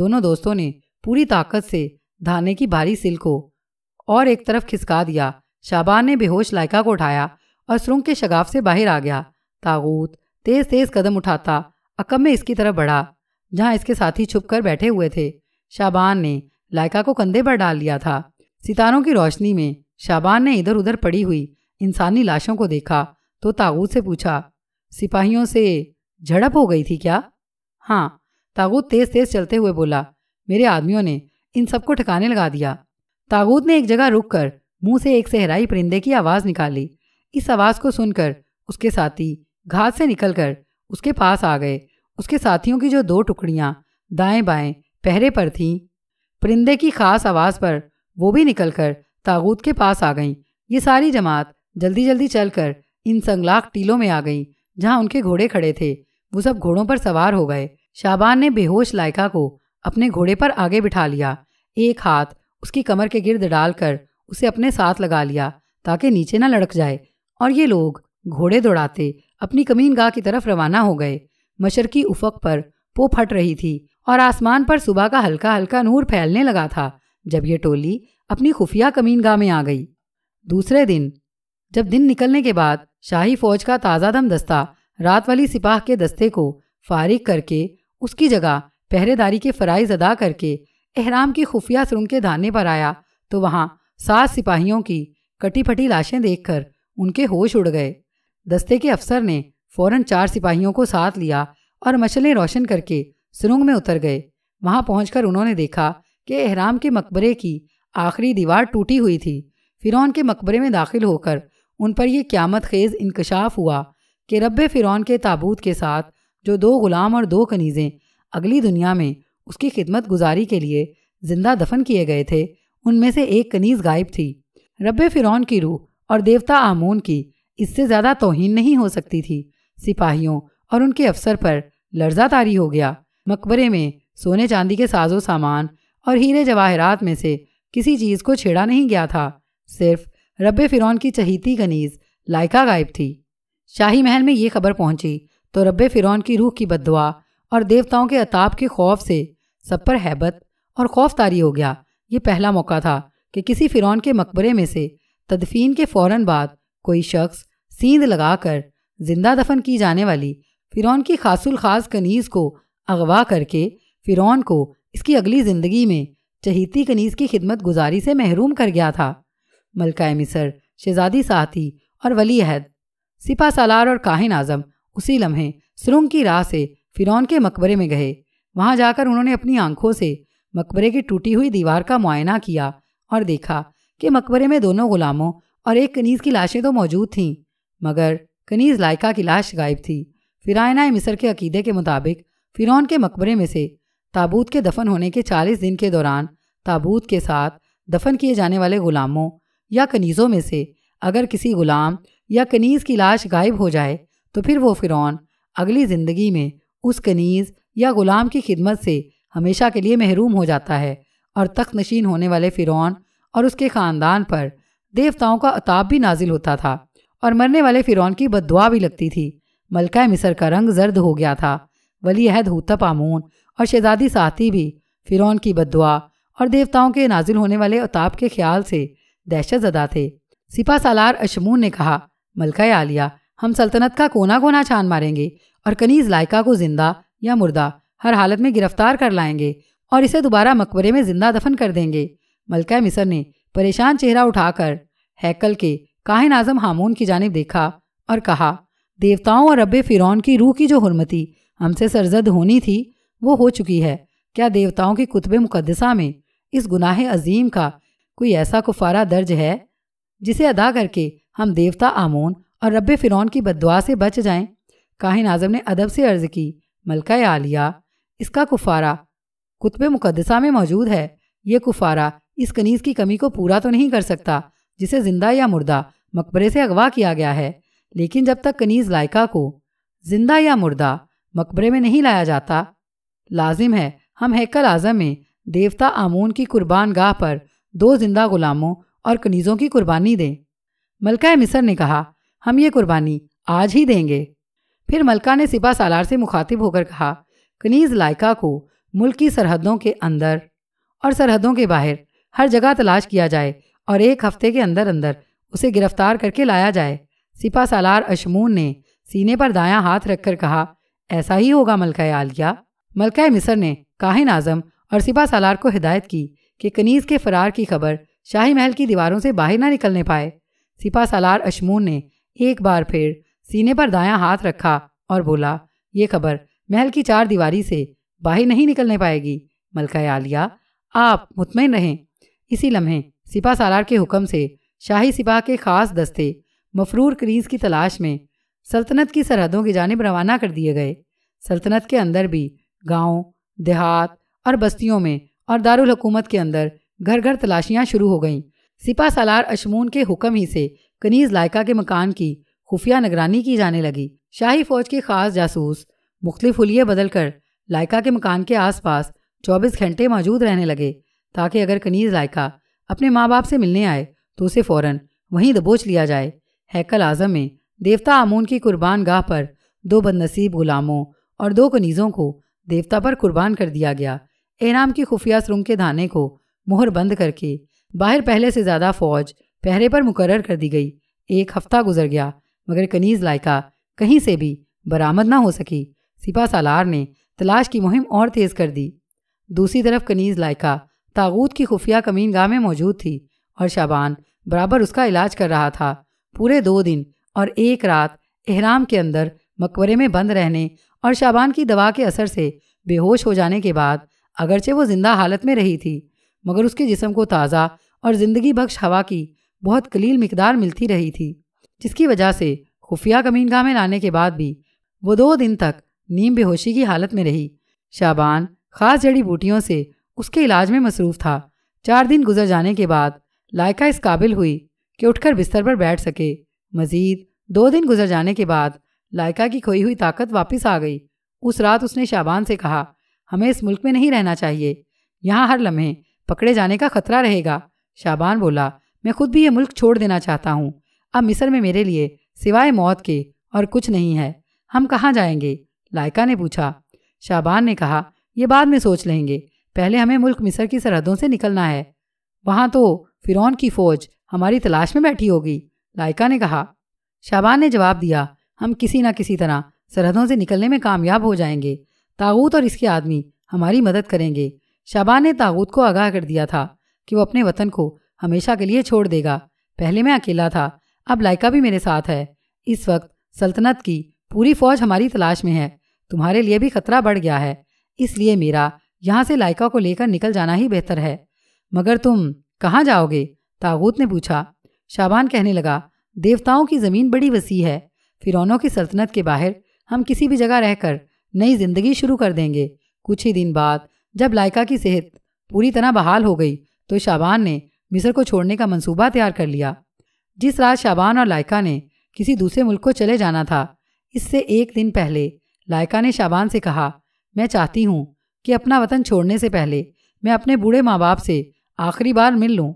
दोनों दोस्तों ने पूरी ताकत से धाने की भारी सिल को और एक तरफ खिसका दिया शाबान ने बेहोश लायका को उठाया और सुरंग के शगाफ से बाहर आ गया तागूत तेज तेज कदम उठाता अकब में इसकी तरफ बढ़ा जहाँ इसके साथी छुप कर बैठे हुए थे शाबान ने लायका को कंधे पर डाल लिया था सितारों की रोशनी में शाबान ने इधर उधर पड़ी हुई इंसानी लाशों को देखा तो तागूत से पूछा सिपाहियों से झड़प हो गई थी क्या हाँ तागूत तेज तेज चलते हुए बोला मेरे आदमियों ने इन सबको ठिकाने लगा दिया तागूत ने एक जगह रुक कर मुंह से एक सहराई परिंदे की आवाज़ निकाली इस आवाज़ को सुनकर उसके साथी घास से निकलकर उसके पास आ गए उसके साथियों की जो दो टुकड़ियाँ दाएं बाएं पहरे पर थीं परिंदे की खास आवाज़ पर वो भी निकलकर तागूत के पास आ गईं ये सारी जमात जल्दी जल्दी चलकर इन संगलाक टीलों में आ गई जहाँ उनके घोड़े खड़े थे वो सब घोड़ों पर सवार हो गए शाबान ने बेहोश लायका को अपने घोड़े पर आगे बिठा लिया एक हाथ उसकी कमर के गिर्द डालकर उसे अपने साथ लगा लिया ताकि नीचे न लड़क जाए और ये लोग घोड़े दौड़ाते अपनी कमीन गाह की तरफ रवाना हो गए मशरकी उफक पर पो फट रही थी और आसमान पर सुबह का हल्का हल्का नूर फैलने लगा था जब ये टोली अपनी खुफिया कमीन गाह में आ गई दूसरे दिन जब दिन निकलने के बाद शाही फौज का ताज़ा दम दस्ता रात वाली सिपाह के दस्ते को फारिग करके उसकी जगह पहरेदारी के फ़रज़ अदा करके एहराम की खुफिया सुरंग के धाने पर आया तो वहाँ सात सिपाहियों की कटी फटी लाशें देखकर उनके होश उड़ गए दस्ते के अफसर ने फौरन चार सिपाहियों को साथ लिया और मछलें रोशन करके सुरंग में उतर गए वहाँ पहुँच उन्होंने देखा कि एहराम के मकबरे की आखिरी दीवार टूटी हुई थी फ़िरौन के मकबरे में दाखिल होकर उन पर यह क्यामत खेज इंकशाफ हुआ कि रब फ़िरौन के ताबूत के साथ जो दो ग़ुलाम और दो कनीज़ें अगली दुनिया में उसकी खिदमत गुजारी के लिए जिंदा दफन किए गए थे उनमें से एक कनीज गायब थी रब फ़िरौन की रूह और देवता आमून की इससे ज़्यादा तोहन नहीं हो सकती थी सिपाहियों और उनके अफसर पर लर्जा तारी हो गया मकबरे में सोने चांदी के साजो सामान और हीरे जवाहरात में से किसी चीज़ को छेड़ा नहीं गया था सिर्फ रब फ़िरौन की चहीती कनीज़ लाइका गायब थी शाही महल में ये खबर पहुंची तो रब फ़िरौन की रूह की बदवा और देवताओं के अताप के खौफ से सब पर हैबत और खौफ तारी हो गया ये पहला मौका था कि किसी फिरौन के मकबरे में से तदफीन के फौरन बाद कोई शख्स सींद लगाकर जिंदा दफन की जाने वाली फिरौन की खासुल खास कनीज़ को अगवा करके फिरौन को इसकी अगली ज़िंदगी में चहीती कनीज़ की खिदमत गुजारी से महरूम कर गया था मलका मिसर शहजादी साथी और वली अहद सिपा सालार और काहिन आज़म उसी लम्हे सुरंग की राह से फिरौन के मकबरे में गए वहाँ जाकर उन्होंने अपनी आंखों से मकबरे की टूटी हुई दीवार का मुआयना किया और देखा कि मकबरे में दोनों गुलामों और एक कनीज़ की लाशें तो मौजूद थीं मगर कनीज़ लायका की लाश गायब थी फिरायना मिसर के अकीदे के मुताबिक फिरौन के मकबरे में से ताबूत के दफन होने के चालीस दिन के दौरान ताबूत के साथ दफन किए जाने वाले गुलामों या कनीज़ों में से अगर किसी गुलाम या कनीज़ की लाश गायब हो जाए तो फिर वो फिरौन अगली ज़िंदगी में उस कनीज़ या ग़ुलाम की खिदमत से हमेशा के लिए महरूम हो जाता है और तख्त नशीन होने वाले फ़िरौन और उसके ख़ानदान पर देवताओं का अताब भी नाजिल होता था और मरने वाले फ़िरौन की बददुआ भी लगती थी मलका मिसर का रंग जर्द हो गया था वली अहद हूतप आमून और शहजादी साथी भी फ़िरौन की बददुआ और देवताओं के नाजिल होने वाले अताब के ख्याल से दहशत ज़दा थे सिपा सालार अशमून ने कहा मलका आलिया हम सल्तनत का कोना कोना छान मारेंगे और कनीज लायका को जिंदा या मुर्दा हर हालत में गिरफ्तार कर लाएंगे और इसे दोबारा मकबरे में जिंदा दफन कर देंगे मलका मिसर ने परेशान चेहरा उठाकर हैकल के काहिन आजम हामून की जानब देखा और कहा देवताओं और रब्बे फिरौन की रूह की जो हरमती हमसे सरजद होनी थी वो हो चुकी है क्या देवताओं के कुतब मुकदसा में इस गुनाह अजीम का कोई ऐसा कुफारा दर्ज है जिसे अदा करके हम देवता आमोन और रब फिरौन की बददुआ से बच जाएं काहिन आजम ने अदब से अर्ज की मलका आलिया इसका कुफारा कुतब मुकदसा में मौजूद है ये कुफारा इस कनीज़ की कमी को पूरा तो नहीं कर सकता जिसे जिंदा या मुर्दा मकबरे से अगवा किया गया है लेकिन जब तक कनीज़ लायका को जिंदा या मुर्दा मकबरे में नहीं लाया जाता लाजिम है हम हैकल आज़म में देवता आमून की कुर्बान गाह पर दो जिंदा गुलामों और कनीज़ों की कुर्बानी दें मलका मिसर ने कहा हम ये कुर्बानी आज ही देंगे फिर मलका ने सिपा सालार से मुखातिब होकर कहा कनीज लायका को मुल्की सरहदों के अंदर और सरहदों के बाहर हर जगह तलाश किया जाए और एक हफ्ते के अंदर अंदर उसे गिरफ्तार करके लाया जाए सिपा सालार अशमून ने सीने पर दायां हाथ रखकर कहा ऐसा ही होगा मलका आलिया मलका मिसर ने काहिन आजम और सिपा सालार को हिदायत की कि कनीज के फरार की खबर शाही महल की दीवारों से बाहर ना निकलने पाए सिपा सालार अशमून ने एक बार फिर सीने पर दायां हाथ रखा और बोला ये खबर महल की चार दीवारी से बाहर नहीं निकलने पाएगी मलका आलिया आप मुतमिन रहें इसी लम्हे सिपा सालार के हुक्म से शाही सिपा के खास दस्ते मफरूर क्रीज की तलाश में सल्तनत की सरहदों की जानब रवाना कर दिए गए सल्तनत के अंदर भी गांव, देहात और बस्तियों में और दारुल हकूमत के अंदर घर घर तलाशियां शुरू हो गईं सिपा सालार अशमून के हुक्म ही से कनीज़ लायका के मकान की खुफिया निगरानी की जाने लगी शाही फौज के खास जासूस मुख्तलिफ हुलिये बदल कर लायका के मकान के आसपास 24 घंटे मौजूद रहने लगे ताकि अगर कनीज लायका अपने माँ बाप से मिलने आए तो उसे फौरन वहीं दबोच लिया जाए हैकल आजम में देवता आमून की कुर्बान गाह पर दो बदनसीब गुलामों और दो कनीज़ों को देवता पर कुर्बान कर दिया गया एनाम की खुफिया सुरंग के धाने को मोहर बंद करके बाहर पहले से ज़्यादा फौज पहरे पर मुकर कर दी गई एक हफ्ता गुजर गया मगर कनीज लायका कहीं से भी बरामद ना हो सकी सिपा सालार ने तलाश की मुहिम और तेज़ कर दी दूसरी तरफ कनीज लायका तागूत की खुफिया कमीन गाह में मौजूद थी और शाबान बराबर उसका इलाज कर रहा था पूरे दो दिन और एक रात एहराम के अंदर मकबरे में बंद रहने और शाबान की दवा के असर से बेहोश हो जाने के बाद अगरचे वो जिंदा हालत में रही थी मगर उसके जिसम को ताज़ा और ज़िंदगी बख्श हवा की बहुत कलील मकदार मिलती रही थी जिसकी वजह से खुफिया कमीनगाह में लाने के बाद भी वो दो दिन तक नीम बेहोशी की हालत में रही शाबान खास जड़ी बूटियों से उसके इलाज में मसरूफ था चार दिन गुजर जाने के बाद लायका इस काबिल हुई कि उठकर बिस्तर पर बैठ सके मजीद दो दिन गुजर जाने के बाद लायका की खोई हुई ताकत वापस आ गई उस रात उसने शाबान से कहा हमें इस मुल्क में नहीं रहना चाहिए यहाँ हर लम्हे पकड़े जाने का खतरा रहेगा शाबान बोला मैं खुद भी ये मुल्क छोड़ देना चाहता हूँ अब मिस्र में मेरे लिए सिवाय मौत के और कुछ नहीं है हम कहाँ जाएंगे लायका ने पूछा शाबान ने कहा ये बाद में सोच लेंगे पहले हमें मुल्क मिस्र की सरहदों से निकलना है वहां तो फिरौन की फौज हमारी तलाश में बैठी होगी लायका ने कहा शाबान ने जवाब दिया हम किसी ना किसी तरह सरहदों से निकलने में कामयाब हो जाएंगे ताऊत और इसके आदमी हमारी मदद करेंगे शाबान ने ताऊत को आगाह कर दिया था कि वो अपने वतन को हमेशा के लिए छोड़ देगा पहले मैं अकेला था अब लाइका भी मेरे साथ है इस वक्त सल्तनत की पूरी फौज हमारी तलाश में है तुम्हारे लिए भी खतरा बढ़ गया है इसलिए मेरा यहाँ से लाइका को लेकर निकल जाना ही बेहतर है मगर तुम कहाँ जाओगे तागूत ने पूछा शाबान कहने लगा देवताओं की ज़मीन बड़ी वसी है फिरौनों की सल्तनत के बाहर हम किसी भी जगह रहकर नई जिंदगी शुरू कर देंगे कुछ ही दिन बाद जब लाइका की सेहत पूरी तरह बहाल हो गई तो शाबान ने मिस्र को छोड़ने का मंसूबा तैयार कर लिया जिस रात शाबान और लायका ने किसी दूसरे मुल्क को चले जाना था इससे एक दिन पहले लायका ने शाबान से कहा मैं चाहती हूँ कि अपना वतन छोड़ने से पहले मैं अपने बूढ़े माँ बाप से आखिरी बार मिल लूँ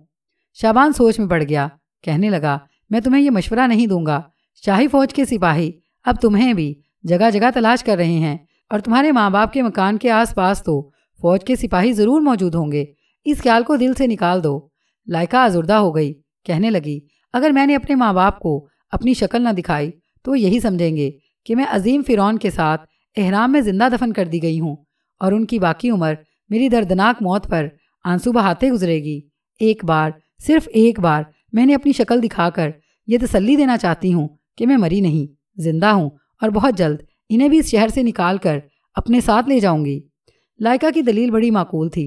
शाबान सोच में पड़ गया कहने लगा मैं तुम्हें यह मशवरा नहीं दूंगा शाही फौज के सिपाही अब तुम्हें भी जगह जगह तलाश कर रहे हैं और तुम्हारे माँ बाप के मकान के आसपास तो फौज के सिपाही ज़रूर मौजूद होंगे इस ख्याल को दिल से निकाल दो लायका आजुर्दा हो गई कहने लगी अगर मैंने अपने माँ बाप को अपनी शक्ल ना दिखाई तो यही समझेंगे कि मैं अजीम फ़िरौन के साथ एहराम में ज़िंदा दफन कर दी गई हूँ और उनकी बाकी उम्र मेरी दर्दनाक मौत पर आंसू बहाते गुजरेगी एक बार सिर्फ एक बार मैंने अपनी शक्ल दिखाकर यह तसली देना चाहती हूँ कि मैं मरी नहीं जिंदा हूँ और बहुत जल्द इन्हें भी इस शहर से निकाल कर अपने साथ ले जाऊंगी लायका की दलील बड़ी माकूल थी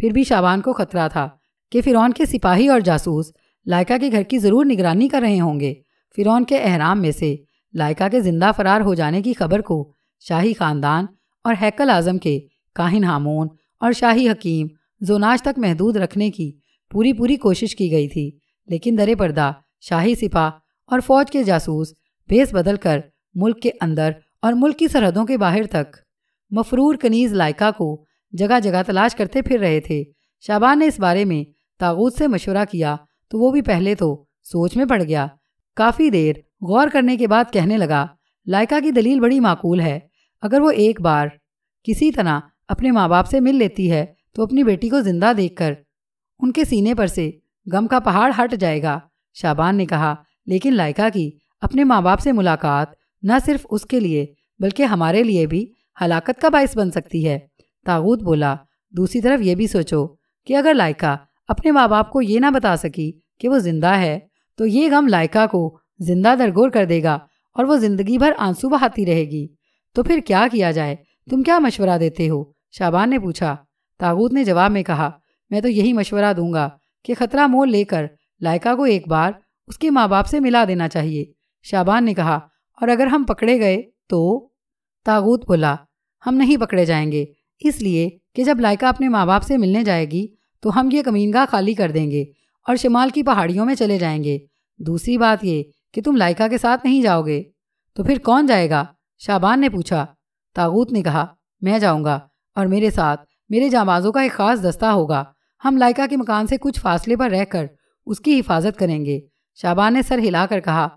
फिर भी शाबान को खतरा था कि फिरौन के सिपाही और जासूस लायका के घर की ज़रूर निगरानी कर रहे होंगे फिरौन के अहराम में से लायका के जिंदा फरार हो जाने की खबर को शाही खानदान और हैकल आजम के काहिन हामून और शाही हकीम जोनाश तक महदूद रखने की पूरी पूरी कोशिश की गई थी लेकिन दरे पर्दा शाही सिपा और फौज के जासूस भेस बदल कर मुल्क के अंदर और मुल्क की सरहदों के बाहर तक मफरूर कनीज लायका को जगह जगह तलाश करते फिर रहे थे शाबान ने इस बारे में तागूत से मशवरा किया तो वो भी पहले तो सोच में पड़ गया काफ़ी देर गौर करने के बाद कहने लगा लायका की दलील बड़ी माकूल है अगर वो एक बार किसी तरह अपने माँ बाप से मिल लेती है तो अपनी बेटी को जिंदा देखकर उनके सीने पर से गम का पहाड़ हट जाएगा शाबान ने कहा लेकिन लायका की अपने माँ बाप से मुलाकात न सिर्फ उसके लिए बल्कि हमारे लिए भी हलाकत का बायस बन सकती है तागूत बोला दूसरी तरफ ये भी सोचो कि अगर लायका अपने माँ बाप को ये ना बता सकी कि वो जिंदा है तो ये गम लायका को जिंदा दरगोर कर देगा और वो जिंदगी भर आंसू बहाती रहेगी तो फिर क्या किया जाए तुम क्या मशवरा देते हो शाबान ने पूछा तागूत ने जवाब में कहा मैं तो यही मशवरा दूंगा कि खतरा मोल लेकर लायका को एक बार उसके माँ बाप से मिला देना चाहिए शाबान ने कहा और अगर हम पकड़े गए तो तागूत बोला हम नहीं पकड़े जाएंगे इसलिए कि जब लायका अपने माँ बाप से मिलने जाएगी तो हम ये कमीनगा खाली कर देंगे और शिमाल की पहाड़ियों में चले जाएंगे दूसरी बात ये कि तुम लाइका के साथ नहीं जाओगे तो फिर कौन जाएगा शाबान ने पूछा तागूत ने कहा मैं जाऊंगा और मेरे साथ मेरे जाबाजों का एक ख़ास दस्ता होगा हम लाइका के मकान से कुछ फासले पर रहकर उसकी हिफाजत करेंगे शाबान ने सर हिलाकर कहा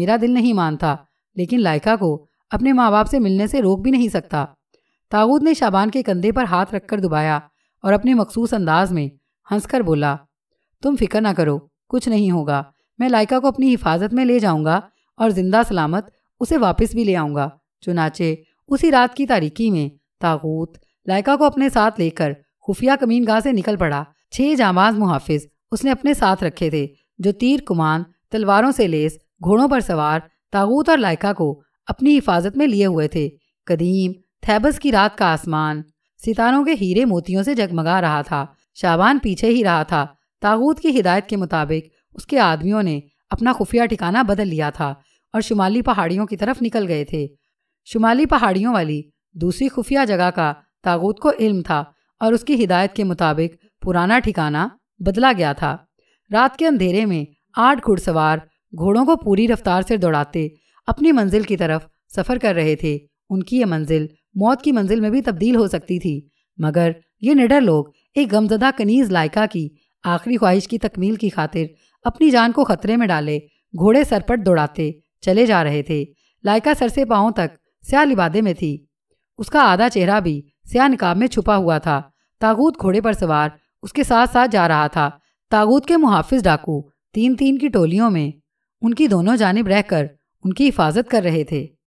मेरा दिल नहीं मानता लेकिन लाइका को अपने माँ बाप से मिलने से रोक भी नहीं सकता तागूत ने शाबान के कंधे पर हाथ रखकर दुबाया और अपने मखसूस अंदाज में हंसकर बोला तुम फिक्र ना करो कुछ नहीं होगा मैं लाइका को अपनी हिफाजत में ले जाऊंगा और जिंदा सलामत उसे वापस भी ले आऊंगा चुनाचे उसी रात की तारीकी में तागूत लाइका को अपने साथ लेकर खुफिया कमीन गाह से निकल पड़ा छह जामाज मुहाफिज उसने अपने साथ रखे थे जो तीर कुमान तलवारों से लेस घोड़ों पर सवार तागूत और लाइका को अपनी हिफाजत में लिए हुए थे कदीम थैबस की रात का आसमान सितारों के हीरे मोतियों से जगमगा रहा था शाबान पीछे ही रहा था तागूत की हिदायत के मुताबिक उसके आदमियों ने अपना खुफिया ठिकाना बदल लिया था और शुमाली पहाड़ियों की तरफ निकल गए थे शुमाली पहाड़ियों वाली दूसरी खुफिया जगह का तागूत को इल्म था और उसकी हिदायत के मुताबिक पुराना ठिकाना बदला गया था रात के अंधेरे में आठ घुड़सवार घोड़ों को पूरी रफ्तार से दौड़ाते अपनी मंजिल की तरफ सफ़र कर रहे थे उनकी ये मंजिल मौत की मंजिल में भी तब्दील हो सकती थी मगर ये निडर लोग एक गमजदा कनीज लायका की आखिरी ख्वाहिश की तकमील की खातिर अपनी जान को खतरे में डाले घोड़े सरपट दौड़ाते चले जा रहे थे लायका सर से पाँव तक स्या लिबादे में थी उसका आधा चेहरा भी स्या निकाब में छुपा हुआ था तागूत घोड़े पर सवार उसके साथ साथ जा रहा था तागूत के मुहाफिज डाकू तीन तीन की टोलियों में उनकी दोनों जानब रहकर उनकी हिफाजत कर रहे थे